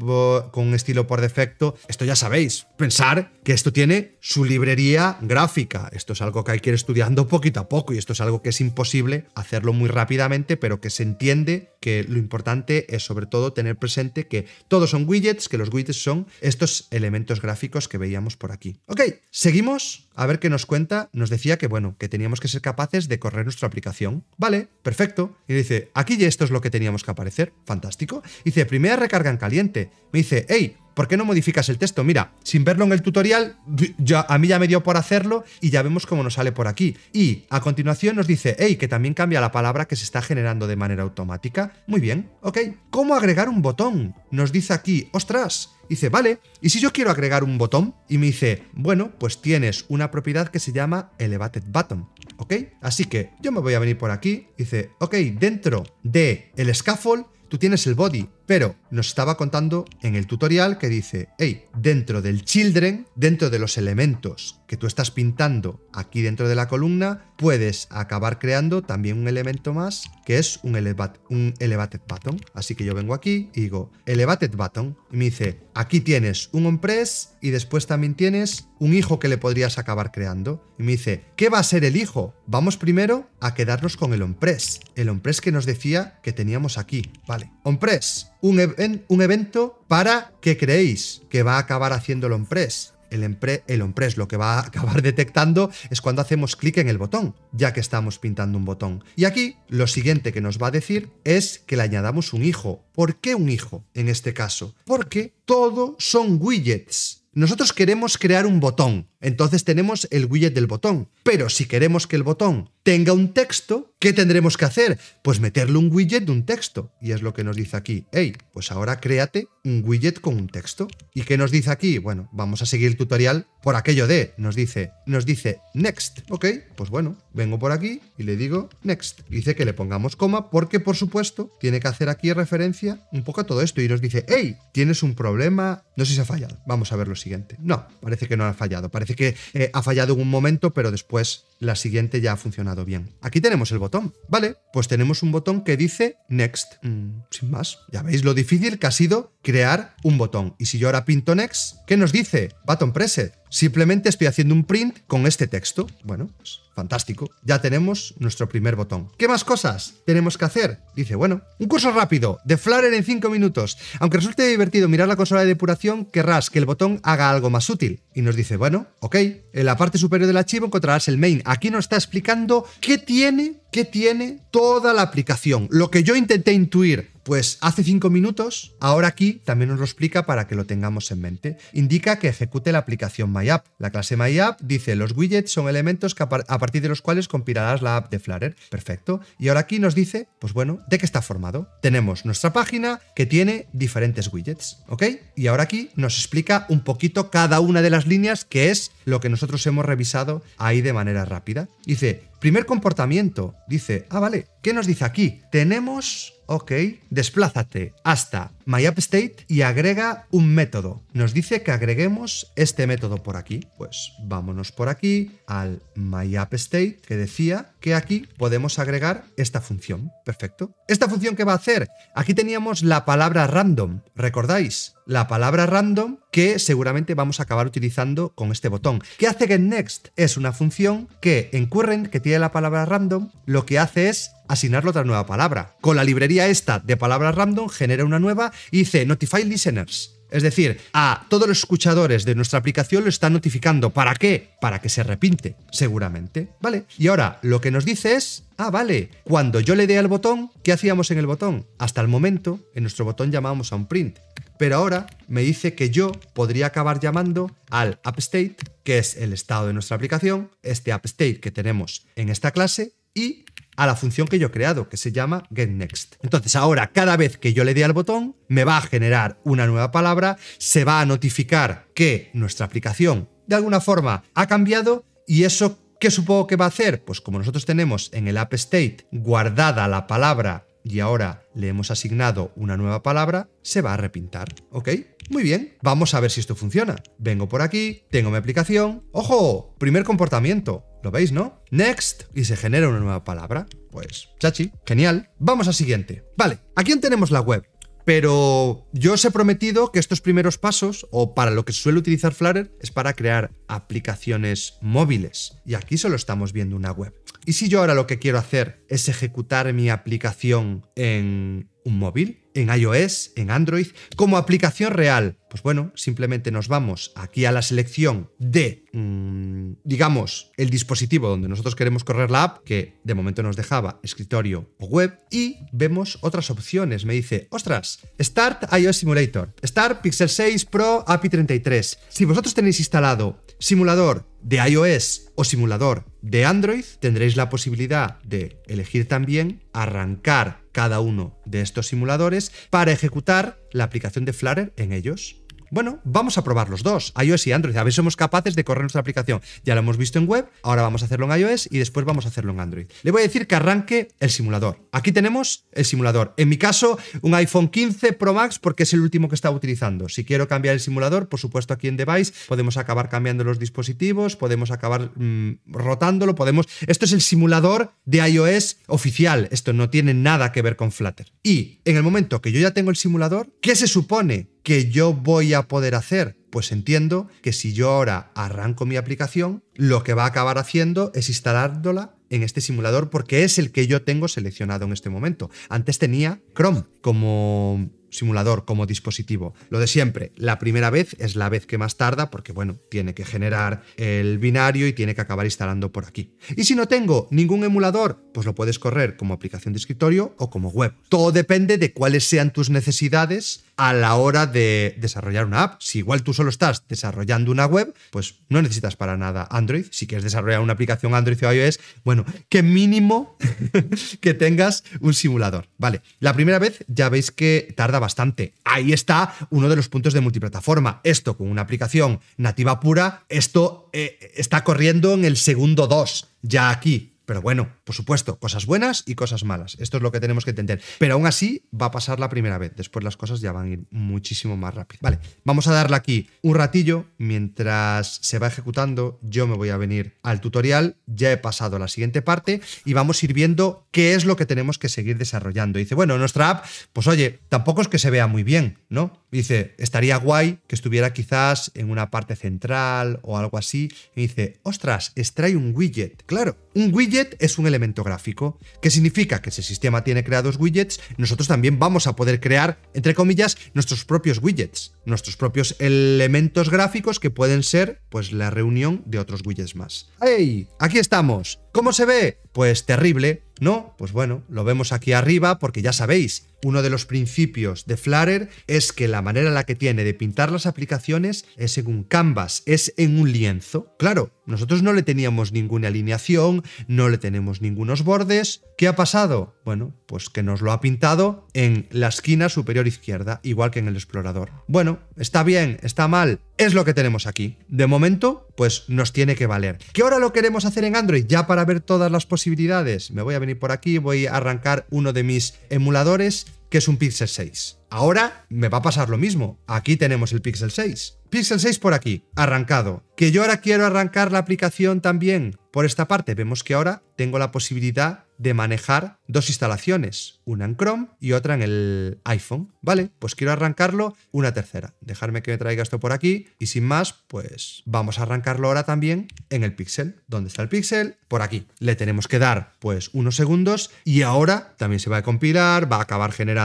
con un estilo por defecto. Esto ya sabéis. Pensar que esto tiene su librería gráfica. Esto es algo que hay que ir estudiando poquito a poco y esto es algo que es imposible hacerlo muy rápidamente, pero que se entiende que lo importante es sobre todo tener presente que todos son widgets, que los widgets son estos elementos gráficos que veíamos por aquí. Ok, seguimos a ver qué nos cuenta. Nos decía que, bueno, que teníamos que ser capaces de correr nuestra aplicación. Vale, perfecto. Y dice, aquí ya esto es lo que teníamos que aparecer. Fantástico. dice, primera recarga en caliente. Me dice, hey, ¿por qué no modificas el texto? Mira, sin verlo en el tutorial, yo, a mí ya me dio por hacerlo y ya vemos cómo nos sale por aquí. Y a continuación nos dice, hey, que también cambia la palabra que se está generando de manera automática. Muy bien, ok. ¿Cómo agregar un botón? Nos dice aquí, ostras, dice, vale, ¿y si yo quiero agregar un botón? Y me dice, bueno, pues tienes una propiedad que se llama elevated button, ¿ok? Así que yo me voy a venir por aquí, dice, ok, dentro del el scaffold tú tienes el body, pero nos estaba contando en el tutorial que dice, hey, dentro del children, dentro de los elementos que tú estás pintando aquí dentro de la columna, puedes acabar creando también un elemento más que es un, elevated button. Así que yo vengo aquí y digo, elevated button. Y me dice, aquí tienes un onPress y después también tienes un hijo que le podrías acabar creando. Y me dice, ¿qué va a ser el hijo? Vamos primero a quedarnos con el on-press, El onPress que nos decía que teníamos aquí. Vale, press un, e-, un evento para que creéis que va a acabar haciendo el press el, on-press lo que va a acabar detectando es cuando hacemos clic en el botón, ya que estamos pintando un botón. Y aquí lo siguiente que nos va a decir es que le añadamos un hijo. ¿Por qué un hijo en este caso? Porque todo son widgets. Nosotros queremos crear un botón, entonces tenemos el widget del botón. Pero si queremos que el botón tenga un texto, ¿qué tendremos que hacer? Pues meterle un widget de un texto. Y es lo que nos dice aquí, hey, pues ahora créate un widget con un texto. ¿Y qué nos dice aquí? Bueno, vamos a seguir el tutorial por aquello de, nos dice, nos dice next, ¿ok? Pues bueno, vengo por aquí y le digo next. Dice que le pongamos coma porque, por supuesto, tiene que hacer aquí referencia un poco a todo esto y nos dice, hey, tienes un problema, no sé si se ha fallado. Vamos a verlo siguiente. No, parece que no ha fallado. Parece que eh, ha fallado en un momento, pero después la siguiente ya ha funcionado bien. Aquí tenemos el botón. Vale, pues tenemos un botón que dice Next. Mm, sin más. Ya veis lo difícil que ha sido crear un botón. Y si yo ahora pinto Next, ¿qué nos dice? Button Preset. Simplemente estoy haciendo un print con este texto. Bueno, pues Fantástico. Ya tenemos nuestro primer botón. ¿Qué más cosas tenemos que hacer? Dice, bueno, un curso rápido de Flutter en 5 minutos. Aunque resulte divertido mirar la consola de depuración, querrás que el botón haga algo más útil. Y nos dice, bueno, ok, en la parte superior del archivo encontrarás el main. Aquí nos está explicando qué tiene, qué tiene toda la aplicación. Lo que yo intenté intuir pues hace cinco minutos, ahora aquí también nos lo explica para que lo tengamos en mente. Indica que ejecute la aplicación MyApp. La clase MyApp dice los widgets son elementos a, a partir de los cuales compilarás la app de Flutter. Perfecto. Y ahora aquí nos dice, pues bueno, de qué está formado. Tenemos nuestra página que tiene diferentes widgets, ¿ok? Y ahora aquí nos explica un poquito cada una de las líneas que es lo que nosotros hemos revisado ahí de manera rápida. Dice, Primer comportamiento. Dice, ah, vale, ¿qué nos dice aquí? Tenemos, ok, desplázate hasta MyAppState y agrega un método. Nos dice que agreguemos este método por aquí. Pues vámonos por aquí al MyAppState que decía que aquí podemos agregar esta función. Perfecto. ¿Esta función qué va a hacer? Aquí teníamos la palabra random, ¿recordáis? La palabra random que seguramente vamos a acabar utilizando con este botón. ¿Qué hace GetNext? Es una función que en current, que tiene la palabra random, lo que hace es asignarle otra nueva palabra. Con la librería esta de palabras random genera una nueva y dice notify listeners. Es decir, a todos los escuchadores de nuestra aplicación lo está notificando. ¿Para qué? Para que se repinte. seguramente. ¿Vale? Y ahora lo que nos dice es, ah, vale, cuando yo le dé al botón, ¿qué hacíamos en el botón? Hasta el momento, en nuestro botón llamábamos a un print. Pero ahora me dice que yo podría acabar llamando al upstate, que es el estado de nuestra aplicación, este upstate que tenemos en esta clase, y a la función que yo he creado, que se llama getNext. Entonces ahora, cada vez que yo le dé al botón, me va a generar una nueva palabra, se va a notificar que nuestra aplicación de alguna forma ha cambiado y eso ¿Qué supongo que va a hacer? Pues como nosotros tenemos en el App State guardada la palabra y ahora le hemos asignado una nueva palabra, se va a repintar, ¿ok? Muy bien, vamos a ver si esto funciona. Vengo por aquí, tengo mi aplicación, ¡ojo! Primer comportamiento, ¿lo veis, no? Next, y se genera una nueva palabra. Pues, chachi, genial. Vamos al siguiente. Vale, aquí tenemos la web. Pero yo os he prometido que estos primeros pasos, o para lo que suele utilizar Flutter, es para crear aplicaciones móviles. Y aquí solo estamos viendo una web. ¿Y si yo ahora lo que quiero hacer es ejecutar mi aplicación en un móvil, en iOS, en Android, como aplicación real. Pues bueno, simplemente nos vamos aquí a la selección de, mm, digamos, el dispositivo donde nosotros queremos correr la app, que de momento nos dejaba escritorio o web, y vemos otras opciones. Me dice, ostras, Start iOS Simulator, Start Pixel 6 Pro API 33. Si vosotros tenéis instalado simulador de iOS o simulador de Android, tendréis la posibilidad de elegir también arrancar cada uno de estos simuladores para ejecutar la aplicación de Flutter en ellos. Bueno, vamos a probar los dos, iOS y Android, a ver si somos capaces de correr nuestra aplicación. Ya lo hemos visto en web, ahora vamos a hacerlo en iOS y después vamos a hacerlo en Android. Le voy a decir que arranque el simulador. Aquí tenemos el simulador. En mi caso, un iPhone 15 Pro Max porque es el último que estaba utilizando. Si quiero cambiar el simulador, por supuesto aquí en Device podemos acabar cambiando los dispositivos, podemos acabar mm, rotándolo, podemos... Esto es el simulador de iOS oficial, esto no tiene nada que ver con Flutter. Y en el momento que yo ya tengo el simulador, ¿qué se supone que yo voy a poder hacer? Pues entiendo que si yo ahora arranco mi aplicación, lo que va a acabar haciendo es instalándola en este simulador porque es el que yo tengo seleccionado en este momento. Antes tenía Chrome como simulador, como dispositivo. Lo de siempre, la primera vez es la vez que más tarda porque, bueno, tiene que generar el binario y tiene que acabar instalando por aquí. Y si no tengo ningún emulador, pues lo puedes correr como aplicación de escritorio o como web. Todo depende de cuáles sean tus necesidades a la hora de desarrollar una app. Si igual tú solo estás desarrollando una web, pues no necesitas para nada Android. Si quieres desarrollar una aplicación Android o iOS, bueno, que mínimo que tengas un simulador. Vale, la primera vez ya veis que tarda bastante. Ahí está uno de los puntos de multiplataforma. Esto con una aplicación nativa pura, esto eh, está corriendo en el segundo 2 ya aquí pero bueno, por supuesto, cosas buenas y cosas malas. Esto es lo que tenemos que entender. Pero aún así va a pasar la primera vez. Después las cosas ya van a ir muchísimo más rápido. Vale, vamos a darle aquí un ratillo. Mientras se va ejecutando, yo me voy a venir al tutorial. Ya he pasado a la siguiente parte y vamos a ir viendo qué es lo que tenemos que seguir desarrollando. Dice, bueno, nuestra app, pues oye, tampoco es que se vea muy bien, ¿no? Dice, estaría guay que estuviera quizás en una parte central o algo así. Y dice, ostras, extrae un widget. Claro, un widget es un elemento gráfico, que significa que si el sistema tiene creados widgets, nosotros también vamos a poder crear, entre comillas, nuestros propios widgets, nuestros propios elementos gráficos que pueden ser pues la reunión de otros widgets más. ¡Hey! Aquí estamos. ¿Cómo se ve? Pues terrible, no, pues bueno, lo vemos aquí arriba porque ya sabéis, uno de los principios de Flutter es que la manera en la que tiene de pintar las aplicaciones es en un canvas, es en un lienzo. Claro, nosotros no le teníamos ninguna alineación, no le tenemos ningunos bordes. ¿Qué ha pasado? Bueno, pues que nos lo ha pintado en la esquina superior izquierda, igual que en el explorador. Bueno, está bien, está mal, es lo que tenemos aquí. De momento, pues nos tiene que valer. ¿Qué ahora lo queremos hacer en Android? Ya para ver todas las posibilidades. Me voy a venir por aquí, voy a arrancar uno de mis emuladores que es un Pixel 6. Ahora me va a pasar lo mismo. Aquí tenemos el Pixel 6. Pixel 6 por aquí, arrancado. Que yo ahora quiero arrancar la aplicación también por esta parte. Vemos que ahora tengo la posibilidad de manejar dos instalaciones, una en Chrome y otra en el iPhone. Vale, pues quiero arrancarlo una tercera. Dejarme que me traiga esto por aquí y sin más, pues vamos a arrancarlo ahora también en el Pixel. ¿Dónde está el Pixel? Por aquí. Le tenemos que dar pues unos segundos y ahora también se va a compilar, va a acabar generando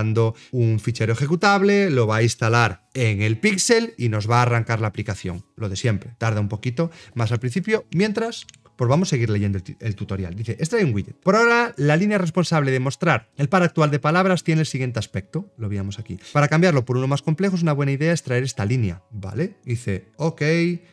un fichero ejecutable, lo va a instalar en el Pixel y nos va a arrancar la aplicación. Lo de siempre, tarda un poquito más al principio, mientras pues vamos a seguir leyendo el, tutorial. Dice, extrae un widget. Por ahora, la línea responsable de mostrar el par actual de palabras tiene el siguiente aspecto. Lo veíamos aquí. Para cambiarlo por uno más complejo, es una buena idea extraer esta línea, ¿vale? Dice, ok,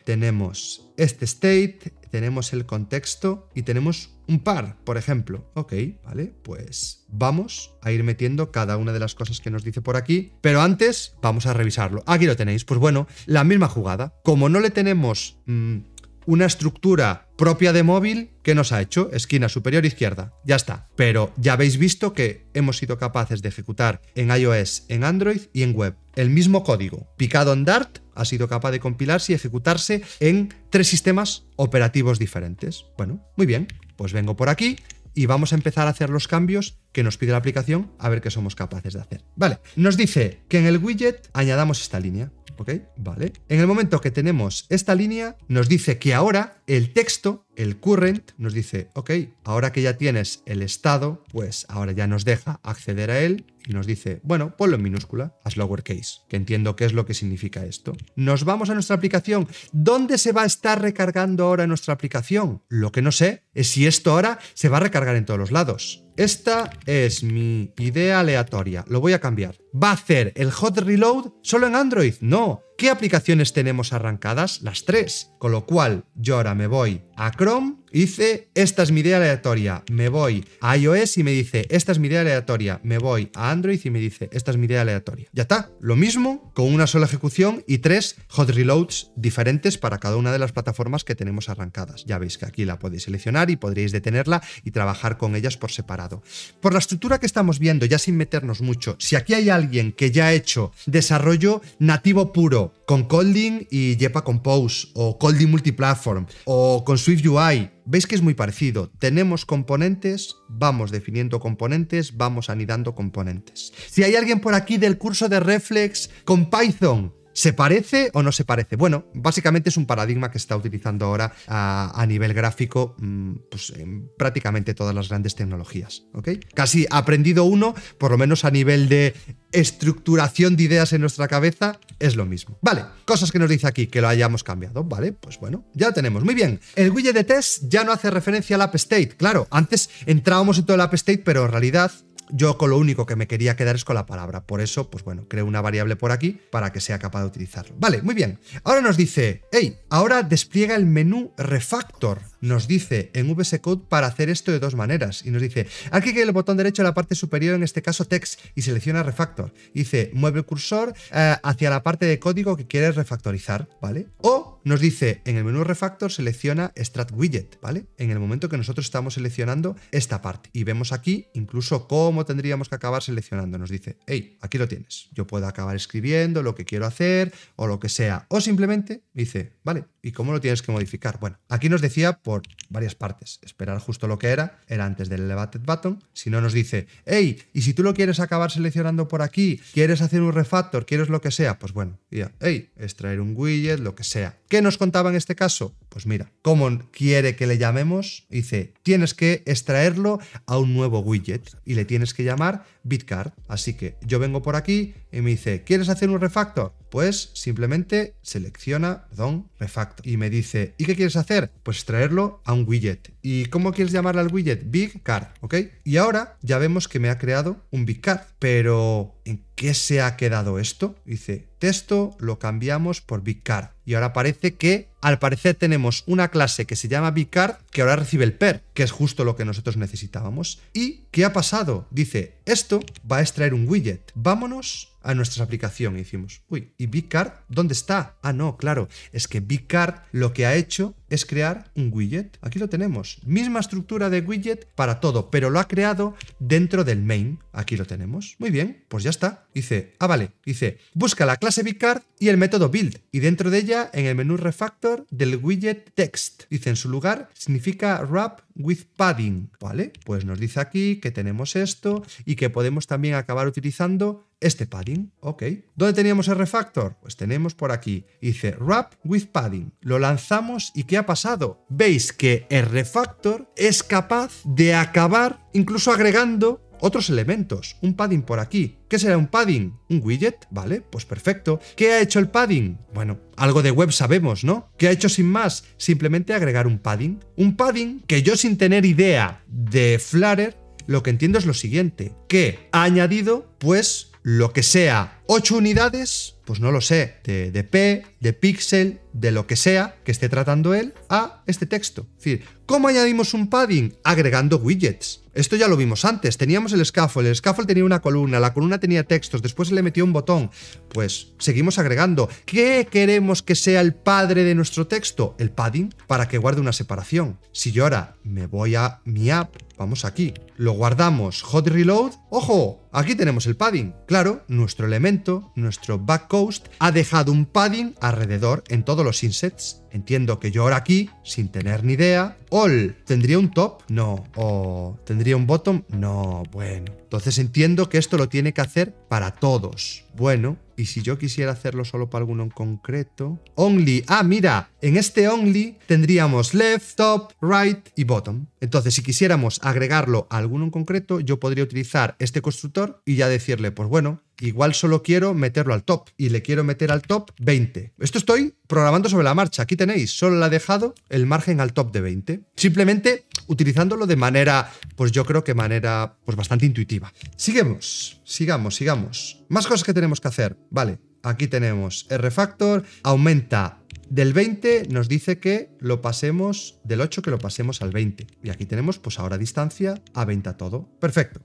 tenemos este state, tenemos el contexto y tenemos un par, por ejemplo. Ok, vale, pues vamos a ir metiendo cada una de las cosas que nos dice por aquí, pero antes vamos a revisarlo. Aquí lo tenéis, pues bueno, la misma jugada. Como no le tenemos mm, una estructura propia de móvil, que nos ha hecho? Esquina superior izquierda. Ya está. Pero ya habéis visto que hemos sido capaces de ejecutar en iOS, en Android y en web el mismo código, picado en Dart ha sido capaz de compilarse y ejecutarse en tres sistemas operativos diferentes. Bueno, muy bien, pues vengo por aquí y vamos a empezar a hacer los cambios que nos pide la aplicación a ver qué somos capaces de hacer. Vale, nos dice que en el widget añadamos esta línea. ¿Ok? Vale. En el momento que tenemos esta línea, nos dice que ahora el texto, el current, nos dice, ok, ahora que ya tienes el estado, pues ahora ya nos deja acceder a él y nos dice, bueno, ponlo en minúscula, haz lowercase, que entiendo qué es lo que significa esto. Nos vamos a nuestra aplicación. ¿Dónde se va a estar recargando ahora nuestra aplicación? Lo que no sé es si esto ahora se va a recargar en todos los lados. Esta es mi idea aleatoria. Lo voy a cambiar. ¿Va a hacer el hot reload solo en Android? No. ¿Qué aplicaciones tenemos arrancadas? Las tres. Con lo cual, yo ahora me voy a Chrome, hice, esta es mi idea aleatoria, me voy a iOS y me dice, esta es mi idea aleatoria, me voy a Android y me dice, esta es mi idea aleatoria. Ya está, lo mismo con una sola ejecución y tres hot reloads diferentes para cada una de las plataformas que tenemos arrancadas. Ya veis que aquí la podéis seleccionar y podréis detenerla y trabajar con ellas por separado. Por la estructura que estamos viendo, ya sin meternos mucho, si aquí hay alguien que ya ha hecho desarrollo nativo puro con Colding y Jepa Compose o Colding Multiplatform o con Swift UI, veis que es muy parecido. Tenemos componentes, vamos definiendo componentes, vamos anidando componentes. Si hay alguien por aquí del curso de Reflex con Python, ¿Se parece o no se parece? Bueno, básicamente es un paradigma que se está utilizando ahora a, nivel gráfico mm, pues, en prácticamente todas las grandes tecnologías. ¿ok? Casi aprendido uno, por lo menos a nivel de estructuración de ideas en nuestra cabeza, es lo mismo. Vale, cosas que nos dice aquí que lo hayamos cambiado. Vale, pues bueno, ya lo tenemos. Muy bien, el widget de test ya no hace referencia al app state. Claro, antes entrábamos en todo el app state, pero en realidad yo con lo único que me quería quedar es con la palabra, por eso, pues bueno, creo una variable por aquí para que sea capaz de utilizarlo. Vale, muy bien. Ahora nos dice, hey, ahora despliega el menú refactor. Nos dice en VS Code para hacer esto de dos maneras. Y nos dice, aquí que el botón derecho en la parte superior, en este caso text, y selecciona refactor. dice, mueve el cursor eh, hacia la parte de código que quieres refactorizar, ¿vale? O nos dice, en el menú Refactor selecciona Strat Widget, ¿vale? En el momento que nosotros estamos seleccionando esta parte. Y vemos aquí incluso cómo tendríamos que acabar seleccionando. Nos dice, hey, aquí lo tienes. Yo puedo acabar escribiendo lo que quiero hacer o lo que sea. O simplemente dice, vale, y cómo lo tienes que modificar. Bueno, aquí nos decía por varias partes, esperar justo lo que era, era antes del elevated button, si no nos dice, hey, y si tú lo quieres acabar seleccionando por aquí, quieres hacer un refactor, quieres lo que sea, pues bueno, ya, hey, extraer un widget, lo que sea. ¿Qué nos contaba en este caso? Pues mira, cómo quiere que le llamemos, dice, tienes que extraerlo a un nuevo widget y le tienes que llamar bitcard. Así que yo vengo por aquí y me dice, ¿quieres hacer un refactor? Pues simplemente selecciona Don Refactor y me dice, ¿y qué quieres hacer? Pues traerlo a un widget ¿Y cómo quieres llamarle al widget? Big Card, ¿ok? Y ahora ya vemos que me ha creado un Big pero ¿en qué se ha quedado esto? Dice, texto lo cambiamos por Big Card. Y ahora parece que, al parecer, tenemos una clase que se llama Big que ahora recibe el PER, que es justo lo que nosotros necesitábamos. ¿Y qué ha pasado? Dice, esto va a extraer un widget. Vámonos a nuestra aplicación y uy, ¿y Big Card dónde está? Ah, no, claro, es que Big lo que ha hecho es crear un widget. Aquí lo tenemos. Misma estructura de widget para todo, pero lo ha creado dentro del main. Aquí lo tenemos. Muy bien, pues ya está. Dice, ah, vale, dice, busca la clase Bicard y el método build. Y dentro de ella, en el menú refactor del widget text. Dice, en su lugar, significa wrap with padding. ¿Vale? Pues nos dice aquí que tenemos esto y que podemos también acabar utilizando este padding, ok. ¿Dónde teníamos el refactor? Pues tenemos por aquí, dice wrap with padding. Lo lanzamos y ¿qué ha pasado? Veis que el refactor es capaz de acabar incluso agregando otros elementos, un padding por aquí. ¿Qué será un padding? Un widget, ¿vale? Pues perfecto. ¿Qué ha hecho el padding? Bueno, algo de web sabemos, ¿no? ¿Qué ha hecho sin más? Simplemente agregar un padding. Un padding que yo sin tener idea de Flutter, lo que entiendo es lo siguiente, que ha añadido pues lo que sea 8 unidades, pues no lo sé, de, de P, de píxel de lo que sea que esté tratando él a este texto. Es decir, ¿cómo añadimos un padding? Agregando widgets. Esto ya lo vimos antes. Teníamos el scaffold, el scaffold tenía una columna, la columna tenía textos, después le metió un botón. Pues seguimos agregando. ¿Qué queremos que sea el padre de nuestro texto? El padding, para que guarde una separación. Si yo ahora me voy a mi app, vamos aquí, lo guardamos, hot reload, ¡ojo! Aquí tenemos el padding. Claro, nuestro elemento, nuestro back coast ha dejado un padding alrededor en todo los insets Entiendo que yo ahora aquí, sin tener ni idea, all, ¿tendría un top? No. ¿O tendría un bottom? No, bueno. Entonces entiendo que esto lo tiene que hacer para todos. Bueno, y si yo quisiera hacerlo solo para alguno en concreto... Only. Ah, mira, en este only tendríamos left, top, right y bottom. Entonces, si quisiéramos agregarlo a alguno en concreto, yo podría utilizar este constructor y ya decirle, pues bueno, igual solo quiero meterlo al top y le quiero meter al top 20. Esto estoy programando sobre la marcha. Aquí tenéis, solo le ha dejado el margen al top de 20. Simplemente utilizándolo de manera, pues yo creo que manera pues bastante intuitiva. Sigamos, sigamos, sigamos. Más cosas que tenemos que hacer. Vale, aquí tenemos R-Factor, aumenta del 20 nos dice que lo pasemos, del 8 que lo pasemos al 20. Y aquí tenemos pues ahora distancia a 20 a todo. Perfecto.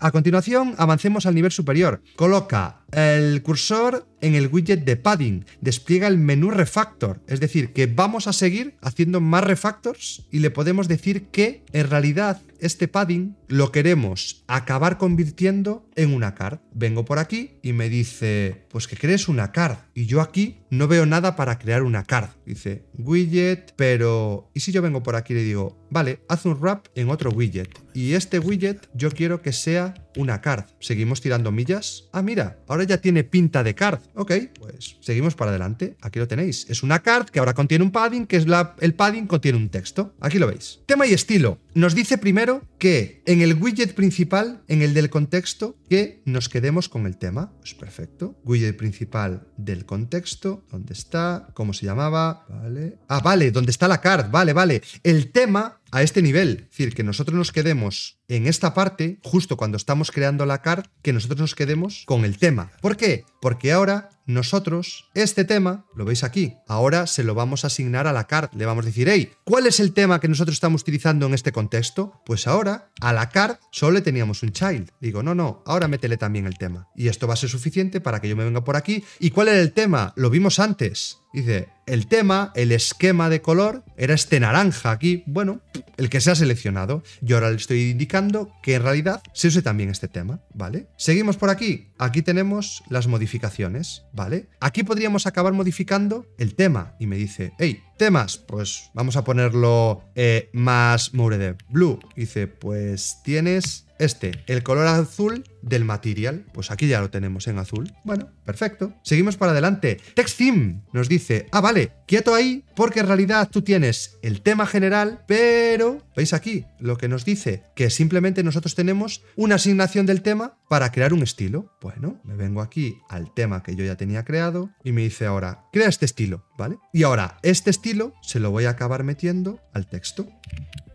a continuación avancemos al nivel superior. Coloca el cursor en el widget de padding. Despliega el menú refactor. Es decir, que vamos a seguir haciendo más refactors y le podemos decir que en realidad este padding lo queremos acabar convirtiendo en una card. Vengo por aquí y me dice, pues que crees una card. Y yo aquí no veo nada para crear una una card. Dice widget, pero ¿y si yo vengo por aquí le digo, vale, haz un rap en otro widget? y este widget yo quiero que sea una card. ¿Seguimos tirando millas? Ah, mira, ahora ya tiene pinta de card. Ok, pues seguimos para adelante. Aquí lo tenéis. Es una card que ahora contiene un padding, que es la, el padding contiene un texto. Aquí lo veis. Tema y estilo. Nos dice primero que en el widget principal, en el del contexto, que nos quedemos con el tema. Pues perfecto. Widget principal del contexto. ¿Dónde está? ¿Cómo se llamaba? Vale. Ah, vale, ¿dónde está la card? Vale, vale. El tema a este nivel. Es decir, que nosotros nos quedemos en esta parte, justo cuando estamos creando la card, que nosotros nos quedemos con el tema. ¿Por qué? Porque ahora nosotros, este tema, lo veis aquí, ahora se lo vamos a asignar a la card. Le vamos a decir, hey, ¿cuál es el tema que nosotros estamos utilizando en este contexto? Pues ahora, a la card solo le teníamos un child. Digo, no, no, ahora métele también el tema. Y esto va a ser suficiente para que yo me venga por aquí. ¿Y cuál era el tema? Lo vimos antes. Dice, el tema, el esquema de color, era este naranja aquí. Bueno, el que se ha seleccionado. Yo ahora le estoy indicando que en realidad se use también este tema, ¿vale? Seguimos por aquí. Aquí tenemos las modificaciones, ¿vale? Aquí podríamos acabar modificando el tema y me dice, hey, temas, pues vamos a ponerlo eh, más más de Blue. dice, pues tienes este, el color azul del material. Pues aquí ya lo tenemos en azul. Bueno, perfecto. Seguimos para adelante. Textim nos dice, ah, vale, quieto ahí, porque en realidad tú tienes el tema general, pero, ¿veis aquí? Lo que nos dice que simplemente nosotros tenemos una asignación del tema para crear un estilo. Bueno, me vengo aquí al tema que yo ya tenía creado y me dice ahora, crea este estilo, ¿vale? Y ahora, este estilo se lo voy a acabar metiendo al texto.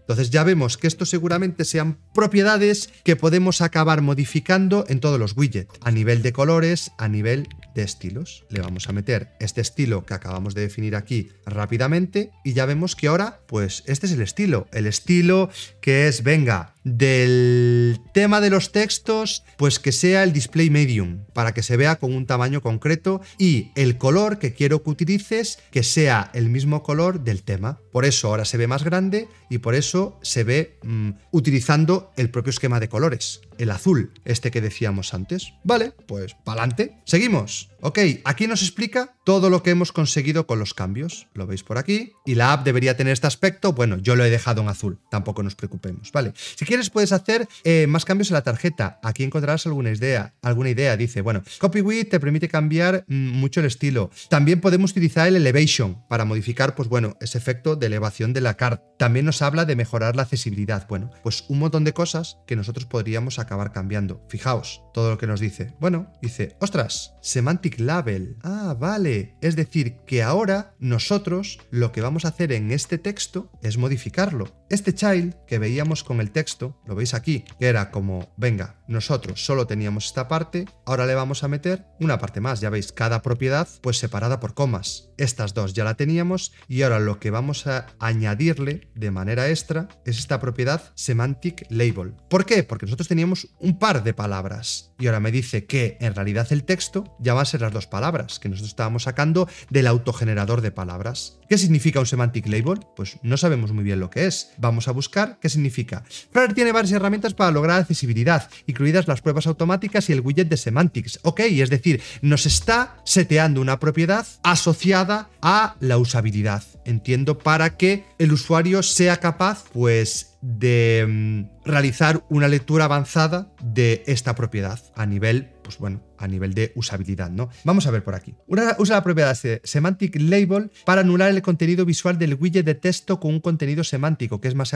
Entonces ya vemos que esto seguramente sean propiedades que podemos acabar modificando en todos los widgets, a nivel de colores, a nivel estilos. Le vamos a meter este estilo que acabamos de definir aquí rápidamente y ya vemos que ahora, pues este es el estilo. El estilo que es, venga, del tema de los textos, pues que sea el display medium, para que se vea con un tamaño concreto y el color que quiero que utilices, que sea el mismo color del tema. Por eso ahora se ve más grande y por eso se ve mm, utilizando el propio esquema de colores el azul, este que decíamos antes. Vale, pues pa'lante. Seguimos. Ok, aquí nos explica todo lo que hemos conseguido con los cambios. Lo veis por aquí. Y la app debería tener este aspecto. Bueno, yo lo he dejado en azul. Tampoco nos preocupemos. Vale. Si quieres puedes hacer eh, más cambios en la tarjeta. Aquí encontrarás alguna idea. Alguna idea, dice. Bueno, CopyWidth te permite cambiar mm, mucho el estilo. También podemos utilizar el Elevation para modificar, pues bueno, ese efecto de elevación de la carta. También nos habla de mejorar la accesibilidad. Bueno, pues un montón de cosas que nosotros podríamos acabar cambiando. Fijaos todo lo que nos dice. Bueno, dice, ostras, semantic label. Ah, vale. Es decir, que ahora nosotros lo que vamos a hacer en este texto es modificarlo. Este child que veíamos con el texto, lo veis aquí, que era como, venga, nosotros solo teníamos esta parte, ahora le vamos a meter una parte más, ya veis, cada propiedad pues separada por comas. Estas dos ya la teníamos y ahora lo que vamos a añadirle de manera extra es esta propiedad semantic label. ¿Por qué? Porque nosotros teníamos un par de palabras y ahora me dice que en realidad el texto ya va a ser las dos palabras que nosotros estábamos sacando del autogenerador de palabras. ¿Qué significa un semantic label? Pues no sabemos muy bien lo que es. Vamos a buscar qué significa. Flutter tiene varias herramientas para lograr accesibilidad, incluidas las pruebas automáticas y el widget de semantics. Ok, es decir, nos está seteando una propiedad asociada a la usabilidad. Entiendo para que el usuario sea capaz, pues, de mm, realizar una lectura avanzada de esta propiedad a nivel, pues bueno, a nivel de usabilidad, ¿no? Vamos a ver por aquí. Una, usa la propiedad de semantic label para anular el contenido visual del widget de texto con un contenido semántico que es más,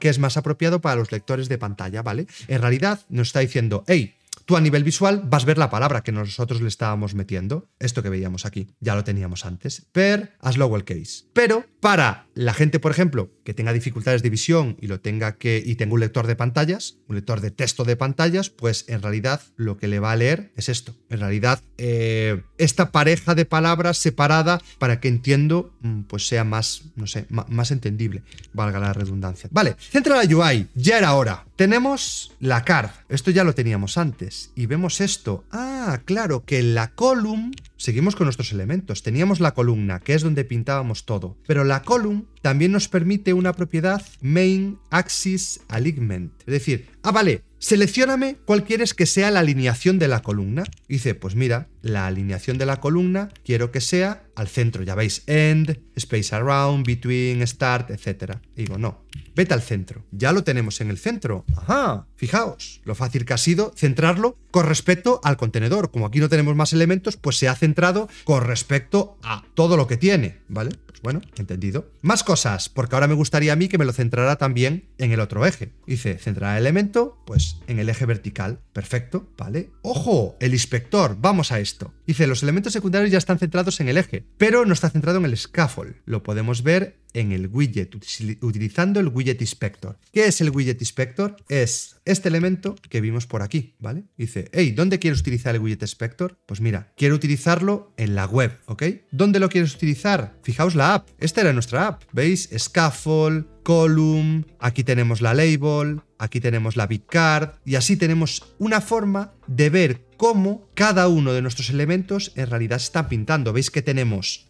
que es más apropiado para los lectores de pantalla, ¿vale? En realidad nos está diciendo, hey, tú a nivel visual vas a ver la palabra que nosotros le estábamos metiendo. Esto que veíamos aquí, ya lo teníamos antes. Per as lower case. Pero para la gente, por ejemplo, que tenga dificultades de visión y lo tenga que y tenga un lector de pantallas, un lector de texto de pantallas, pues en realidad lo que le va a leer es esto en realidad, eh, esta pareja de palabras separada para que entiendo, mm, pues sea más, no sé, más entendible, valga la redundancia. Vale, centra la UI, ya era hora. Tenemos la card, esto ya lo teníamos antes, y vemos esto. Ah, claro, que la column, seguimos con nuestros elementos, teníamos la columna, que es donde pintábamos todo, pero la column también nos permite una propiedad main axis alignment. Es decir, ah, vale, seleccioname cuál quieres que sea la alineación de la columna. dice, pues mira, la alineación de la columna quiero que sea al centro. Ya veis, end, space around, between, start, etc. digo, no, vete al centro. Ya lo tenemos en el centro. Ajá, fijaos lo fácil que ha sido centrarlo con respecto al contenedor. Como aquí no tenemos más elementos, pues se ha centrado con respecto a todo lo que tiene, ¿vale? Pues bueno, entendido. Más cosas, porque ahora me gustaría a mí que me lo centrara también en el otro eje. dice centrar el elemento, pues en el eje vertical. Perfecto, ¿vale? ¡Ojo! El inspector, vamos a esto. Dice, los elementos secundarios ya están centrados en el eje, pero no está centrado en el scaffold. Lo podemos ver en el widget, utilizando el widget inspector. ¿Qué es el widget inspector? Es este elemento que vimos por aquí, ¿vale? Dice, hey, ¿dónde quieres utilizar el widget inspector? Pues mira, quiero utilizarlo en la web, ¿ok? ¿Dónde lo quieres utilizar? Fijaos la app. Esta era nuestra app. ¿Veis? Scaffold, column, aquí tenemos la label, aquí tenemos la bitcard y así tenemos una forma de ver cómo cada uno de nuestros elementos en realidad se están pintando. Veis que tenemos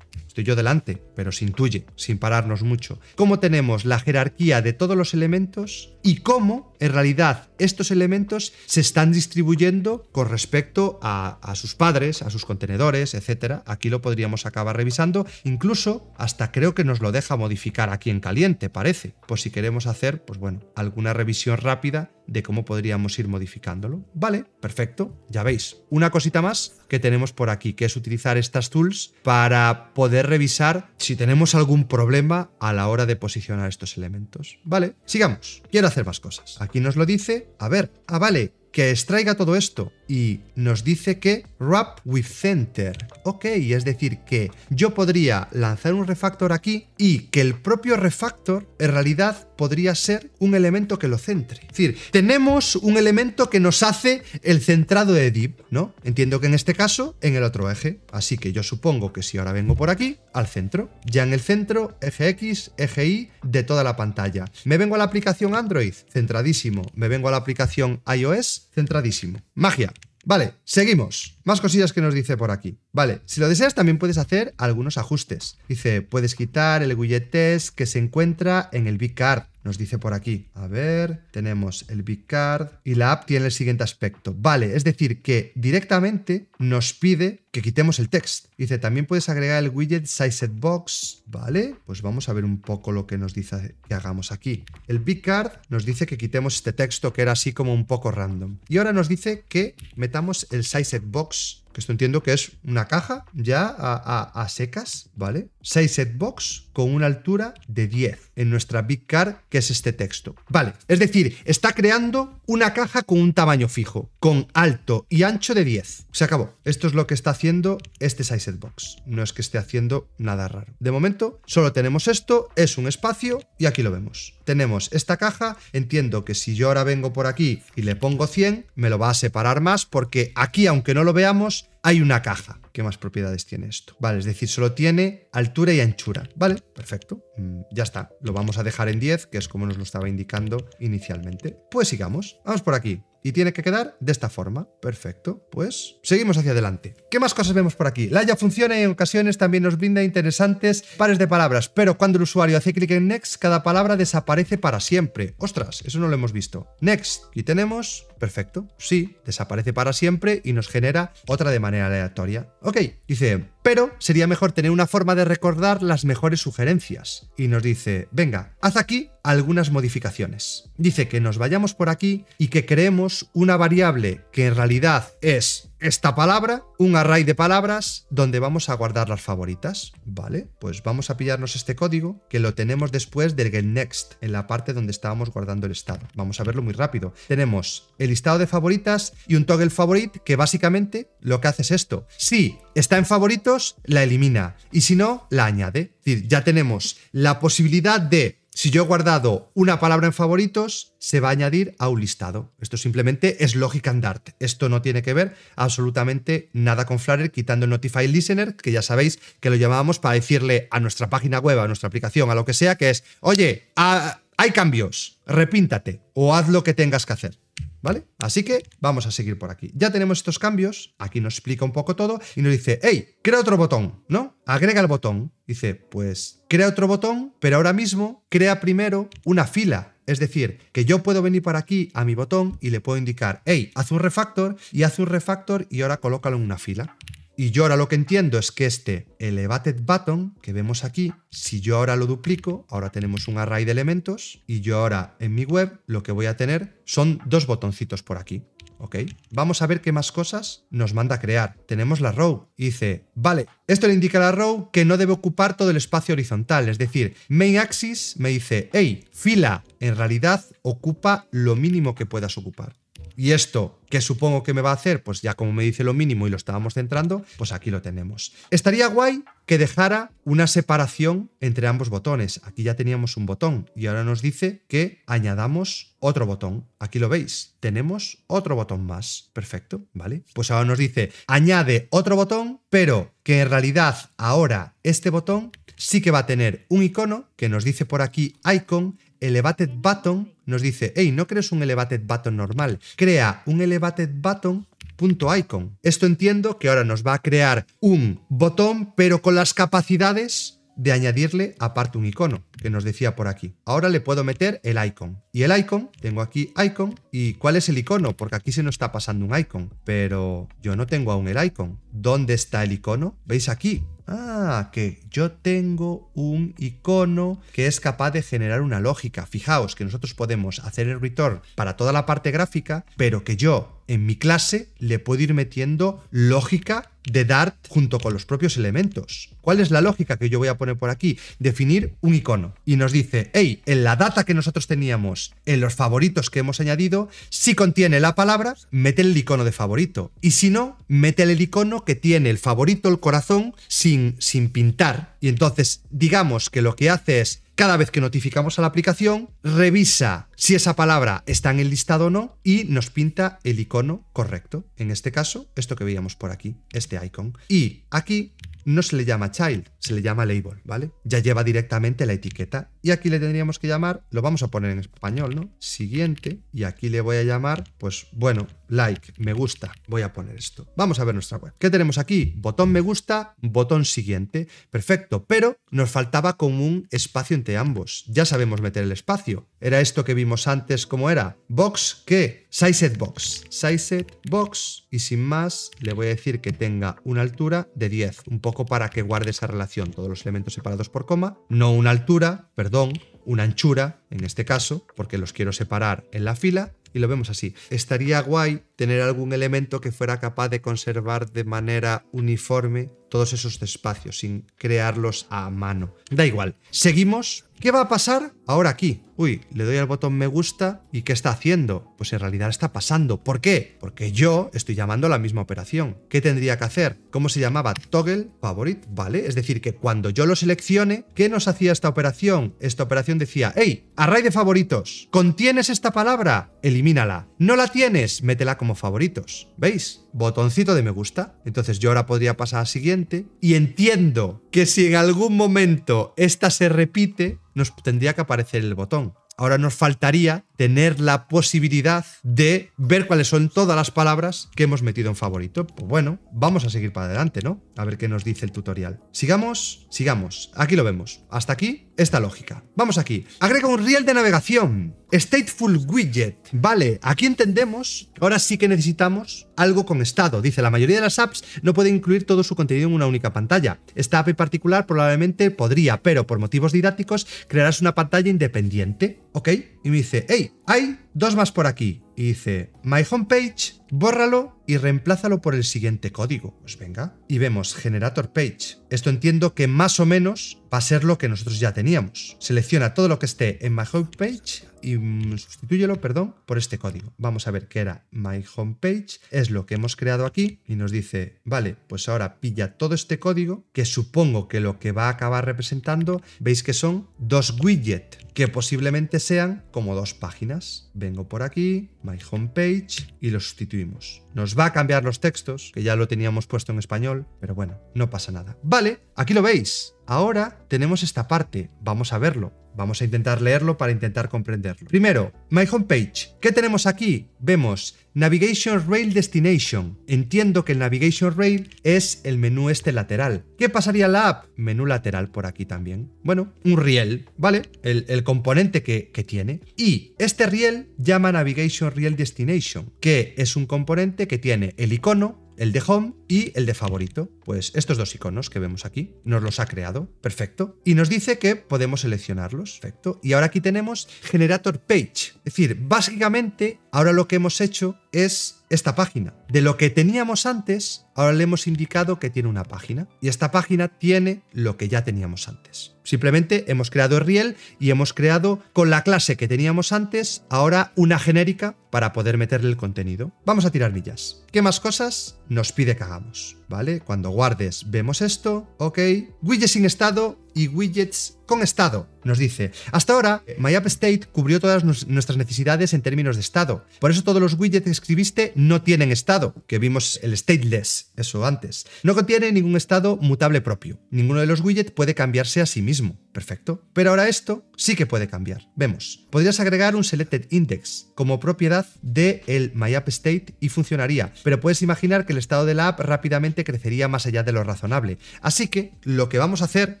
Estoy yo delante, pero se intuye, sin pararnos mucho. Cómo tenemos la jerarquía de todos los elementos y cómo, en realidad, estos elementos se están distribuyendo con respecto a, sus padres, a sus contenedores, etcétera. Aquí lo podríamos acabar revisando. Incluso hasta creo que nos lo deja modificar aquí en caliente, parece. Por si queremos hacer, pues bueno, alguna revisión rápida de cómo podríamos ir modificándolo. Vale, perfecto, ya veis. Una cosita más que tenemos por aquí, que es utilizar estas tools para poder revisar si tenemos algún problema a la hora de posicionar estos elementos. Vale, sigamos. Quiero hacer más cosas. Aquí nos lo dice a ver, ah, vale, que extraiga todo esto y nos dice que wrap with center. Ok, es decir, que yo podría lanzar un refactor aquí y que el propio refactor en realidad podría ser un elemento que lo centre. Es decir, tenemos un elemento que nos hace el centrado de div, ¿no? Entiendo que en este caso en el otro eje. Así que yo supongo que si ahora vengo por aquí, al centro, ya en el centro, eje X, eje Y de toda la pantalla. Me vengo a la aplicación Android, centradísimo. Me vengo a la aplicación iOS centradísimo. Magia. Vale, seguimos. Más cosillas que nos dice por aquí. Vale, si lo deseas también puedes hacer algunos ajustes. Dice, puedes quitar el widget que se encuentra en el big nos dice por aquí, a ver, tenemos el Big Card y la app tiene el siguiente aspecto. Vale, es decir, que directamente nos pide que quitemos el text. Dice, también puedes agregar el widget set Box, ¿vale? Pues vamos a ver un poco lo que nos dice que hagamos aquí. El Big Card nos dice que quitemos este texto que era así como un poco random. Y ahora nos dice que metamos el set Box que esto entiendo que es una caja ya a, secas, ¿vale? set box con una altura de 10 en nuestra Big card que es este texto. Vale, es decir, está creando una caja con un tamaño fijo, con alto y ancho de 10. Se acabó. Esto es lo que está haciendo este size box, No es que esté haciendo nada raro. De momento, solo tenemos esto, es un espacio y aquí lo vemos. Tenemos esta caja, entiendo que si yo ahora vengo por aquí y le pongo 100, me lo va a separar más porque aquí, aunque no lo veamos, hay una caja. ¿Qué más propiedades tiene esto? Vale, es decir, solo tiene altura y anchura. Vale, perfecto. Mm, ya está. Lo vamos a dejar en 10, que es como nos lo estaba indicando inicialmente. Pues sigamos. Vamos por aquí. Y tiene que quedar de esta forma. Perfecto. Pues seguimos hacia adelante. ¿Qué más cosas vemos por aquí? La ya funciona y en ocasiones también nos brinda interesantes pares de palabras, pero cuando el usuario hace clic en Next, cada palabra desaparece para siempre. Ostras, eso no lo hemos visto. Next. Aquí tenemos Perfecto. Sí, desaparece para siempre y nos genera otra de manera aleatoria. Ok, dice, pero sería mejor tener una forma de recordar las mejores sugerencias. Y nos dice, venga, haz aquí algunas modificaciones. Dice que nos vayamos por aquí y que creemos una variable que en realidad es esta palabra, un array de palabras donde vamos a guardar las favoritas, ¿vale? Pues vamos a pillarnos este código que lo tenemos después del getNext, en la parte donde estábamos guardando el estado. Vamos a verlo muy rápido. Tenemos el listado de favoritas y un toggle favorite que básicamente lo que hace es esto. Si está en favoritos, la elimina y si no, la añade. Es decir, ya tenemos la posibilidad de si yo he guardado una palabra en favoritos, se va a añadir a un listado. Esto simplemente es lógica en Dart. Esto no tiene que ver absolutamente nada con Flutter, quitando el Notify Listener, que ya sabéis que lo llamábamos para decirle a nuestra página web, a nuestra aplicación, a lo que sea, que es, oye, hay cambios, repíntate o haz lo que tengas que hacer. ¿vale? Así que vamos a seguir por aquí. Ya tenemos estos cambios, aquí nos explica un poco todo y nos dice, hey, crea otro botón, ¿no? Agrega el botón. Dice, pues crea otro botón, pero ahora mismo crea primero una fila. Es decir, que yo puedo venir para aquí a mi botón y le puedo indicar, hey, haz un refactor y haz un refactor y ahora colócalo en una fila. Y yo ahora lo que entiendo es que este elevated button que vemos aquí, si yo ahora lo duplico, ahora tenemos un array de elementos y yo ahora en mi web lo que voy a tener son dos botoncitos por aquí. ¿ok? Vamos a ver qué más cosas nos manda crear. Tenemos la row. Y dice, vale, esto le indica a la row que no debe ocupar todo el espacio horizontal. Es decir, main axis me dice, hey, fila, en realidad ocupa lo mínimo que puedas ocupar. Y esto, que supongo que me va a hacer? Pues ya como me dice lo mínimo y lo estábamos centrando, pues aquí lo tenemos. Estaría guay que dejara una separación entre ambos botones. Aquí ya teníamos un botón y ahora nos dice que añadamos otro botón. Aquí lo veis, tenemos otro botón más. Perfecto, ¿vale? Pues ahora nos dice, añade otro botón, pero que en realidad ahora este botón sí que va a tener un icono que nos dice por aquí icon elevated button nos dice, hey, no crees un elevated button normal, crea un elevated button punto icon. Esto entiendo que ahora nos va a crear un botón, pero con las capacidades de añadirle aparte un icono, que nos decía por aquí. Ahora le puedo meter el icon. Y el icon, tengo aquí icon. ¿Y cuál es el icono? Porque aquí se nos está pasando un icon, pero yo no tengo aún el icon. ¿Dónde está el icono? ¿Veis aquí? Ah, que yo tengo un icono que es capaz de generar una lógica. Fijaos que nosotros podemos hacer el return para toda la parte gráfica, pero que yo en mi clase le puedo ir metiendo lógica de Dart junto con los propios elementos. ¿Cuál es la lógica que yo voy a poner por aquí? Definir un icono. Y nos dice, hey, en la data que nosotros teníamos, en los favoritos que hemos añadido, si contiene la palabra, mete el icono de favorito. Y si no, mete el icono que tiene el favorito, el corazón, si sin, pintar. Y entonces, digamos que lo que hace es cada vez que notificamos a la aplicación, revisa si esa palabra está en el listado o no y nos pinta el icono correcto. En este caso, esto que veíamos por aquí, este icon. Y aquí no se le llama child, se le llama label, ¿vale? Ya lleva directamente la etiqueta. Y aquí le tendríamos que llamar, lo vamos a poner en español, ¿no? Siguiente, y aquí le voy a llamar, pues bueno, like, me gusta, voy a poner esto. Vamos a ver nuestra web. ¿Qué tenemos aquí? Botón me gusta, botón siguiente. Perfecto, pero nos faltaba como un espacio entre ambos. Ya sabemos meter el espacio. Era esto que vimos antes, como era? Box que Size Box. Size Box. Y sin más, le voy a decir que tenga una altura de 10, un poco para que guarde esa relación, todos los elementos separados por coma. No una altura, perdón, una anchura, en este caso, porque los quiero separar en la fila. Y lo vemos así. Estaría guay tener algún elemento que fuera capaz de conservar de manera uniforme todos esos espacios sin crearlos a mano. Da igual. Seguimos. ¿Qué va a pasar ahora aquí? Uy, le doy al botón me gusta y ¿qué está haciendo? Pues en realidad está pasando. ¿Por qué? Porque yo estoy llamando a la misma operación. ¿Qué tendría que hacer? ¿Cómo se llamaba? Toggle favorite, ¿vale? Es decir, que cuando yo lo seleccione, ¿qué nos hacía esta operación? Esta operación decía, hey, array de favoritos, ¿contienes esta palabra? Elimínala. ¿No la tienes? Métela como favoritos. ¿Veis? Botoncito de me gusta. Entonces yo ahora podría pasar a siguiente. Y entiendo que si en algún momento esta se repite, nos tendría que aparecer el botón. Ahora nos faltaría tener la posibilidad de ver cuáles son todas las palabras que hemos metido en favorito. Pues bueno, vamos a seguir para adelante, ¿no? A ver qué nos dice el tutorial. Sigamos, sigamos. Aquí lo vemos. Hasta aquí esta lógica. Vamos aquí. Agrega un riel de navegación. Stateful widget. Vale, aquí entendemos. Ahora sí que necesitamos algo con estado. Dice, la mayoría de las apps no puede incluir todo su contenido en una única pantalla. Esta app en particular probablemente podría, pero por motivos didácticos crearás una pantalla independiente. ¿Ok? Y me dice, hey, hay dos más por aquí. Y dice, My Homepage, bórralo y reemplázalo por el siguiente código. Pues venga. Y vemos Generator Page. Esto entiendo que más o menos va a ser lo que nosotros ya teníamos. Selecciona todo lo que esté en My Homepage y sustituyelo, mm, sustitúyelo, perdón, por este código. Vamos a ver qué era My Homepage. Es lo que hemos creado aquí y nos dice, vale, pues ahora pilla todo este código que supongo que lo que va a acabar representando, veis que son dos widgets que posiblemente sean como dos páginas vengo por aquí, my homepage y lo sustituimos. Nos va a cambiar los textos, que ya lo teníamos puesto en español, pero bueno, no pasa nada. Vale, aquí lo veis. Ahora tenemos esta parte, vamos a verlo. Vamos a intentar leerlo para intentar comprenderlo. Primero, My Homepage. ¿Qué tenemos aquí? Vemos Navigation Rail Destination. Entiendo que el Navigation Rail es el menú este lateral. ¿Qué pasaría la app? Menú lateral por aquí también. Bueno, un riel, ¿vale? El, componente que, que, tiene. Y este riel llama Navigation Rail Destination, que es un componente que tiene el icono, el de Home y el de Favorito. Pues estos dos iconos que vemos aquí nos los ha creado. Perfecto. Y nos dice que podemos seleccionarlos. Perfecto. Y ahora aquí tenemos Generator Page. Es decir, básicamente ahora lo que hemos hecho es esta página. De lo que teníamos antes, ahora le hemos indicado que tiene una página. Y esta página tiene lo que ya teníamos antes. Simplemente hemos creado Riel y hemos creado con la clase que teníamos antes, ahora una genérica para poder meterle el contenido. Vamos a tirar millas. ¿Qué más cosas nos pide que hagamos? ¿Vale? Cuando guardes vemos esto, ok. Widgets sin estado y widgets con estado, nos dice. Hasta ahora, state cubrió todas nuestras necesidades en términos de estado. Por eso todos los widgets que escribiste no tienen estado, que vimos el stateless, eso antes. No contiene ningún estado mutable propio. Ninguno de los widgets puede cambiarse a sí mismo. Perfecto. Pero ahora esto sí que puede cambiar. Vemos. Podrías agregar un selected index como propiedad del el state y funcionaría, pero puedes imaginar que el estado de la app rápidamente crecería más allá de lo razonable. Así que lo que vamos a hacer,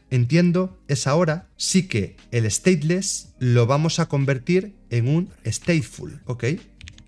entiendo, es ahora sí que el stateless lo vamos a convertir en un stateful, ¿ok?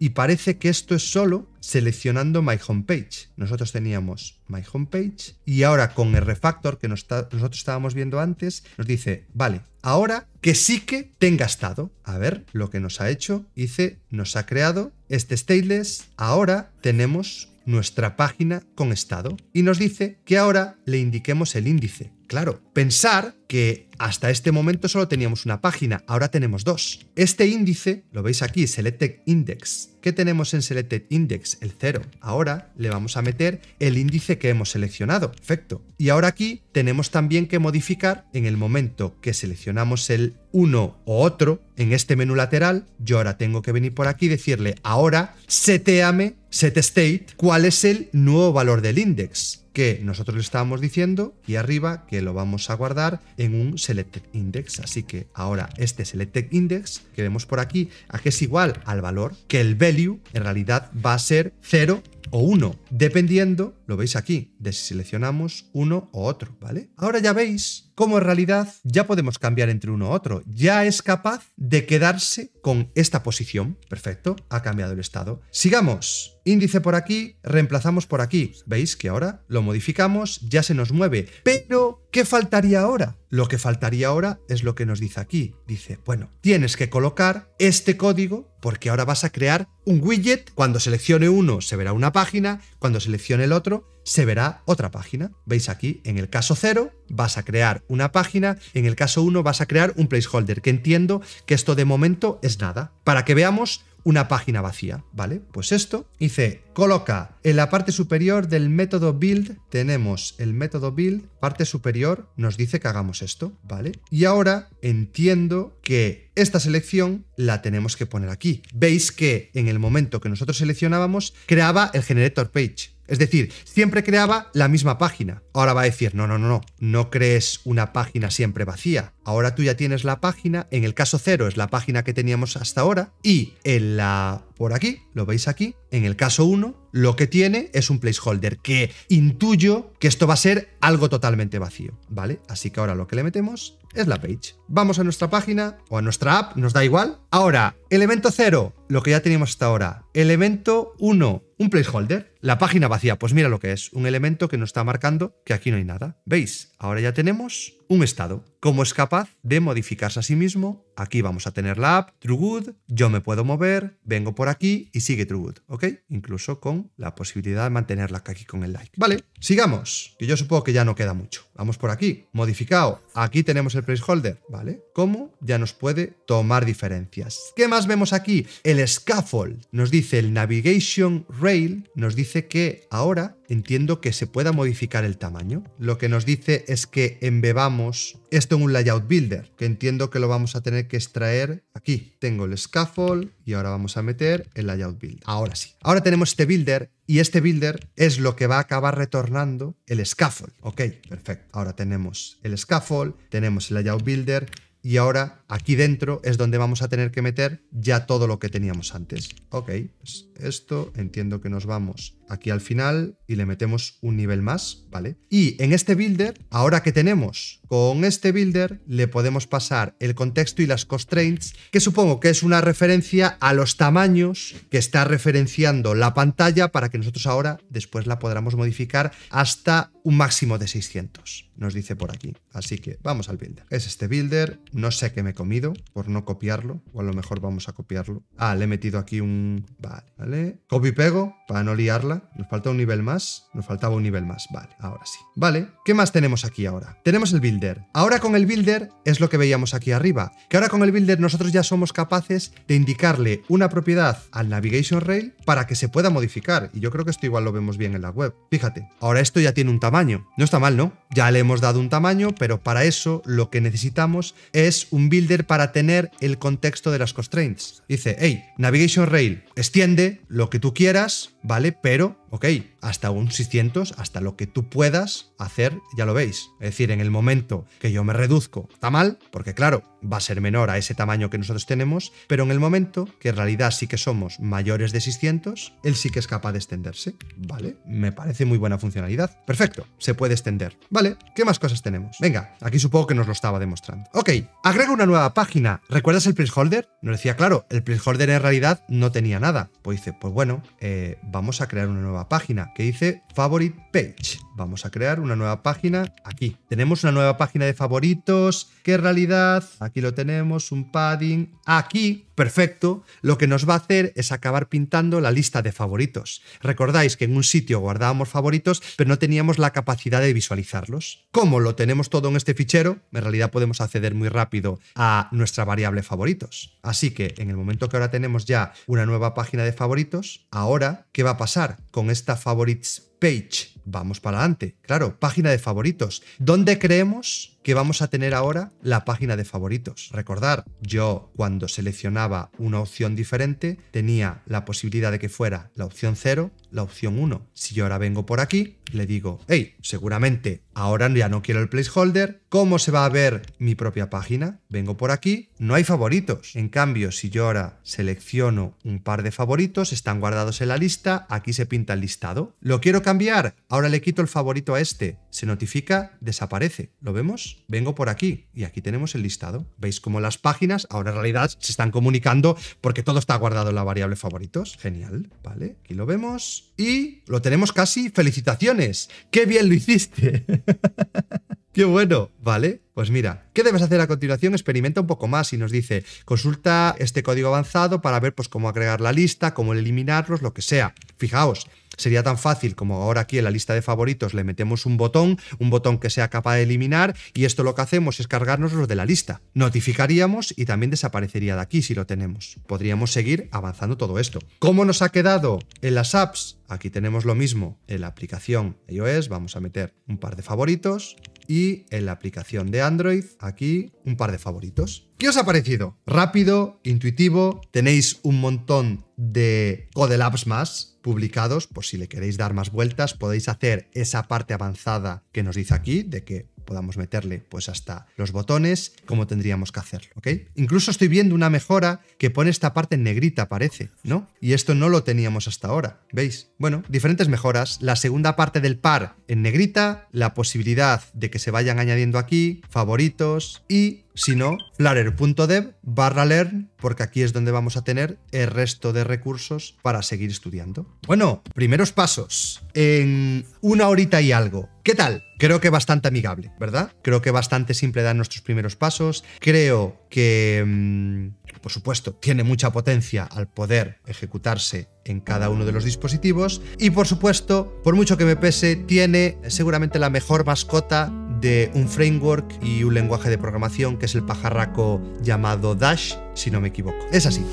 Y parece que esto es solo seleccionando My Homepage. Nosotros teníamos My Homepage y ahora con el refactor que nosotros estábamos viendo antes, nos dice, vale, ahora que sí que tenga estado. A ver lo que nos ha hecho. Dice, nos ha creado este stateless. Ahora tenemos nuestra página con estado y nos dice que ahora le indiquemos el índice. Claro, pensar que hasta este momento solo teníamos una página, ahora tenemos dos. Este índice, lo veis aquí, Selected Index. ¿Qué tenemos en Selected Index? El 0. Ahora le vamos a meter el índice que hemos seleccionado. Perfecto. Y ahora aquí tenemos también que modificar en el momento que seleccionamos el uno o otro en este menú lateral, yo ahora tengo que venir por aquí y decirle ahora seteame, set state, cuál es el nuevo valor del index que nosotros le estábamos diciendo y arriba que lo vamos a guardar en un selected index. Así que ahora este selected index que vemos por aquí, a que es igual al valor, que el value en realidad va a ser 0 o 1, dependiendo, lo veis aquí, de si seleccionamos uno o otro, ¿vale? Ahora ya veis como en realidad ya podemos cambiar entre uno u otro. Ya es capaz de quedarse con esta posición. Perfecto, ha cambiado el estado. Sigamos. Índice por aquí, reemplazamos por aquí. ¿Veis que ahora lo modificamos, ya se nos mueve? Pero, ¿qué faltaría ahora? Lo que faltaría ahora es lo que nos dice aquí. Dice, bueno, tienes que colocar este código porque ahora vas a crear un widget. Cuando seleccione uno se verá una página, cuando seleccione el otro se verá otra página. Veis aquí, en el caso 0 vas a crear una página, en el caso 1 vas a crear un placeholder, que entiendo que esto de momento es nada, para que veamos una página vacía, ¿vale? Pues esto, dice coloca en la parte superior del método build, tenemos el método build, parte superior nos dice que hagamos esto, ¿vale? Y ahora entiendo que esta selección la tenemos que poner aquí. Veis que en el momento que nosotros seleccionábamos, creaba el generator page, es decir, siempre creaba la misma página. Ahora va a decir, no, no, no, no, no crees una página siempre vacía. Ahora tú ya tienes la página, en el caso cero es la página que teníamos hasta ahora, y en la, por aquí, lo veis aquí, en el caso 1, lo que tiene es un placeholder, que intuyo que esto va a ser algo totalmente vacío, ¿vale? Así que ahora lo que le metemos es la page. Vamos a nuestra página o a nuestra app, nos da igual, Ahora, elemento 0, lo que ya teníamos hasta ahora. Elemento 1, un placeholder. La página vacía, pues mira lo que es, un elemento que nos está marcando que aquí no hay nada. ¿Veis? Ahora ya tenemos un estado. Como es capaz de modificarse a sí mismo, aquí vamos a tener la app, TrueGood, yo me puedo mover, vengo por aquí y sigue TrueGood, ¿ok? Incluso con la posibilidad de mantenerla aquí con el like. Vale, sigamos, que yo supongo que ya no queda mucho. Vamos por aquí, modificado, aquí tenemos el placeholder, ¿vale? ¿Cómo ya nos puede tomar diferencia? ¿Qué más vemos aquí? El scaffold. Nos dice el Navigation Rail, nos dice que ahora entiendo que se pueda modificar el tamaño. Lo que nos dice es que embebamos esto en un layout builder, que entiendo que lo vamos a tener que extraer aquí. Tengo el scaffold y ahora vamos a meter el layout builder. Ahora sí. Ahora tenemos este builder y este builder es lo que va a acabar retornando el scaffold. Ok, perfecto. Ahora tenemos el scaffold, tenemos el layout builder y ahora aquí dentro es donde vamos a tener que meter ya todo lo que teníamos antes. Ok, pues esto entiendo que nos vamos aquí al final y le metemos un nivel más, ¿vale? Y en este builder, ahora que tenemos con este builder, le podemos pasar el contexto y las constraints, que supongo que es una referencia a los tamaños que está referenciando la pantalla para que nosotros ahora después la podamos modificar hasta un máximo de 600, nos dice por aquí. Así que vamos al builder. Es este builder, no sé qué me comido por no copiarlo, o a lo mejor vamos a copiarlo. Ah, le he metido aquí un... Vale, vale. Copy pego para no liarla. Nos falta un nivel más. Nos faltaba un nivel más. Vale, ahora sí. Vale, ¿qué más tenemos aquí ahora? Tenemos el builder. Ahora con el builder es lo que veíamos aquí arriba. Que ahora con el builder nosotros ya somos capaces de indicarle una propiedad al navigation rail para que se pueda modificar. Y yo creo que esto igual lo vemos bien en la web. Fíjate, ahora esto ya tiene un tamaño. No está mal, ¿no? Ya le hemos dado un tamaño, pero para eso lo que necesitamos es un builder para tener el contexto de las constraints. Dice, hey, Navigation Rail, extiende lo que tú quieras, ¿vale? Pero ok, hasta un 600, hasta lo que tú puedas hacer, ya lo veis. Es decir, en el momento que yo me reduzco, está mal, porque claro, va a ser menor a ese tamaño que nosotros tenemos, pero en el momento que en realidad sí que somos mayores de 600, él sí que es capaz de extenderse, ¿vale? Me parece muy buena funcionalidad. Perfecto, se puede extender. Vale, ¿qué más cosas tenemos? Venga, aquí supongo que nos lo estaba demostrando. Ok, agrega una nueva página. ¿Recuerdas el placeholder? Nos decía, claro, el placeholder en realidad no tenía nada. Pues dice, pues bueno, eh, vamos a crear una nueva página que dice Favorite Page. Vamos a crear una nueva página aquí. Tenemos una nueva página de favoritos, ¿Qué realidad aquí lo tenemos, un padding. Aquí, perfecto, lo que nos va a hacer es acabar pintando la lista de favoritos. Recordáis que en un sitio guardábamos favoritos, pero no teníamos la capacidad de visualizarlos. Como lo tenemos todo en este fichero, en realidad podemos acceder muy rápido a nuestra variable favoritos. Así que en el momento que ahora tenemos ya una nueva página de favoritos, ahora, ¿qué va a pasar con esta favorites page. Vamos para adelante. Claro, página de favoritos. ¿Dónde creemos que vamos a tener ahora la página de favoritos. Recordar, yo cuando seleccionaba una opción diferente tenía la posibilidad de que fuera la opción 0, la opción 1. Si yo ahora vengo por aquí, le digo, hey, seguramente ahora ya no quiero el placeholder, ¿cómo se va a ver mi propia página? Vengo por aquí, no hay favoritos. En cambio, si yo ahora selecciono un par de favoritos, están guardados en la lista, aquí se pinta el listado. ¿Lo quiero cambiar? Ahora le quito el favorito a este. Se notifica, desaparece. ¿Lo vemos? Pues vengo por aquí y aquí tenemos el listado. ¿Veis cómo las páginas ahora en realidad se están comunicando porque todo está guardado en la variable favoritos? Genial, ¿vale? Aquí lo vemos y lo tenemos casi. ¡Felicitaciones! ¡Qué bien lo hiciste! ¡Qué bueno! ¿Vale? Pues mira, ¿qué debes hacer a continuación? Experimenta un poco más y nos dice, consulta este código avanzado para ver pues, cómo agregar la lista, cómo eliminarlos, lo que sea. Fijaos, Sería tan fácil como ahora aquí en la lista de favoritos le metemos un botón, un botón que sea capaz de eliminar y esto lo que hacemos es cargarnos los de la lista. Notificaríamos y también desaparecería de aquí si lo tenemos. Podríamos seguir avanzando todo esto. ¿Cómo nos ha quedado en las apps? Aquí tenemos lo mismo en la aplicación iOS, vamos a meter un par de favoritos y en la aplicación de Android, aquí un par de favoritos. ¿Qué os ha parecido? Rápido, intuitivo, tenéis un montón de codelabs más, publicados, pues si le queréis dar más vueltas, podéis hacer esa parte avanzada que nos dice aquí, de que podamos meterle pues hasta los botones, como tendríamos que hacerlo, ¿ok? Incluso estoy viendo una mejora que pone esta parte en negrita, parece, ¿no? Y esto no lo teníamos hasta ahora, ¿veis? Bueno, diferentes mejoras. La segunda parte del par en negrita, la posibilidad de que se vayan añadiendo aquí, favoritos y si no, flarer.dev barra learn, porque aquí es donde vamos a tener el resto de recursos para seguir estudiando. Bueno, primeros pasos en una horita y algo. ¿Qué tal? Creo que bastante amigable, ¿verdad? Creo que bastante simple dar nuestros primeros pasos. Creo que, mm, por supuesto, tiene mucha potencia al poder ejecutarse en cada uno de los dispositivos. Y, por supuesto, por mucho que me pese, tiene seguramente la mejor mascota de un framework y un lenguaje de programación que es el pajarraco llamado Dash, si no me equivoco. Es así.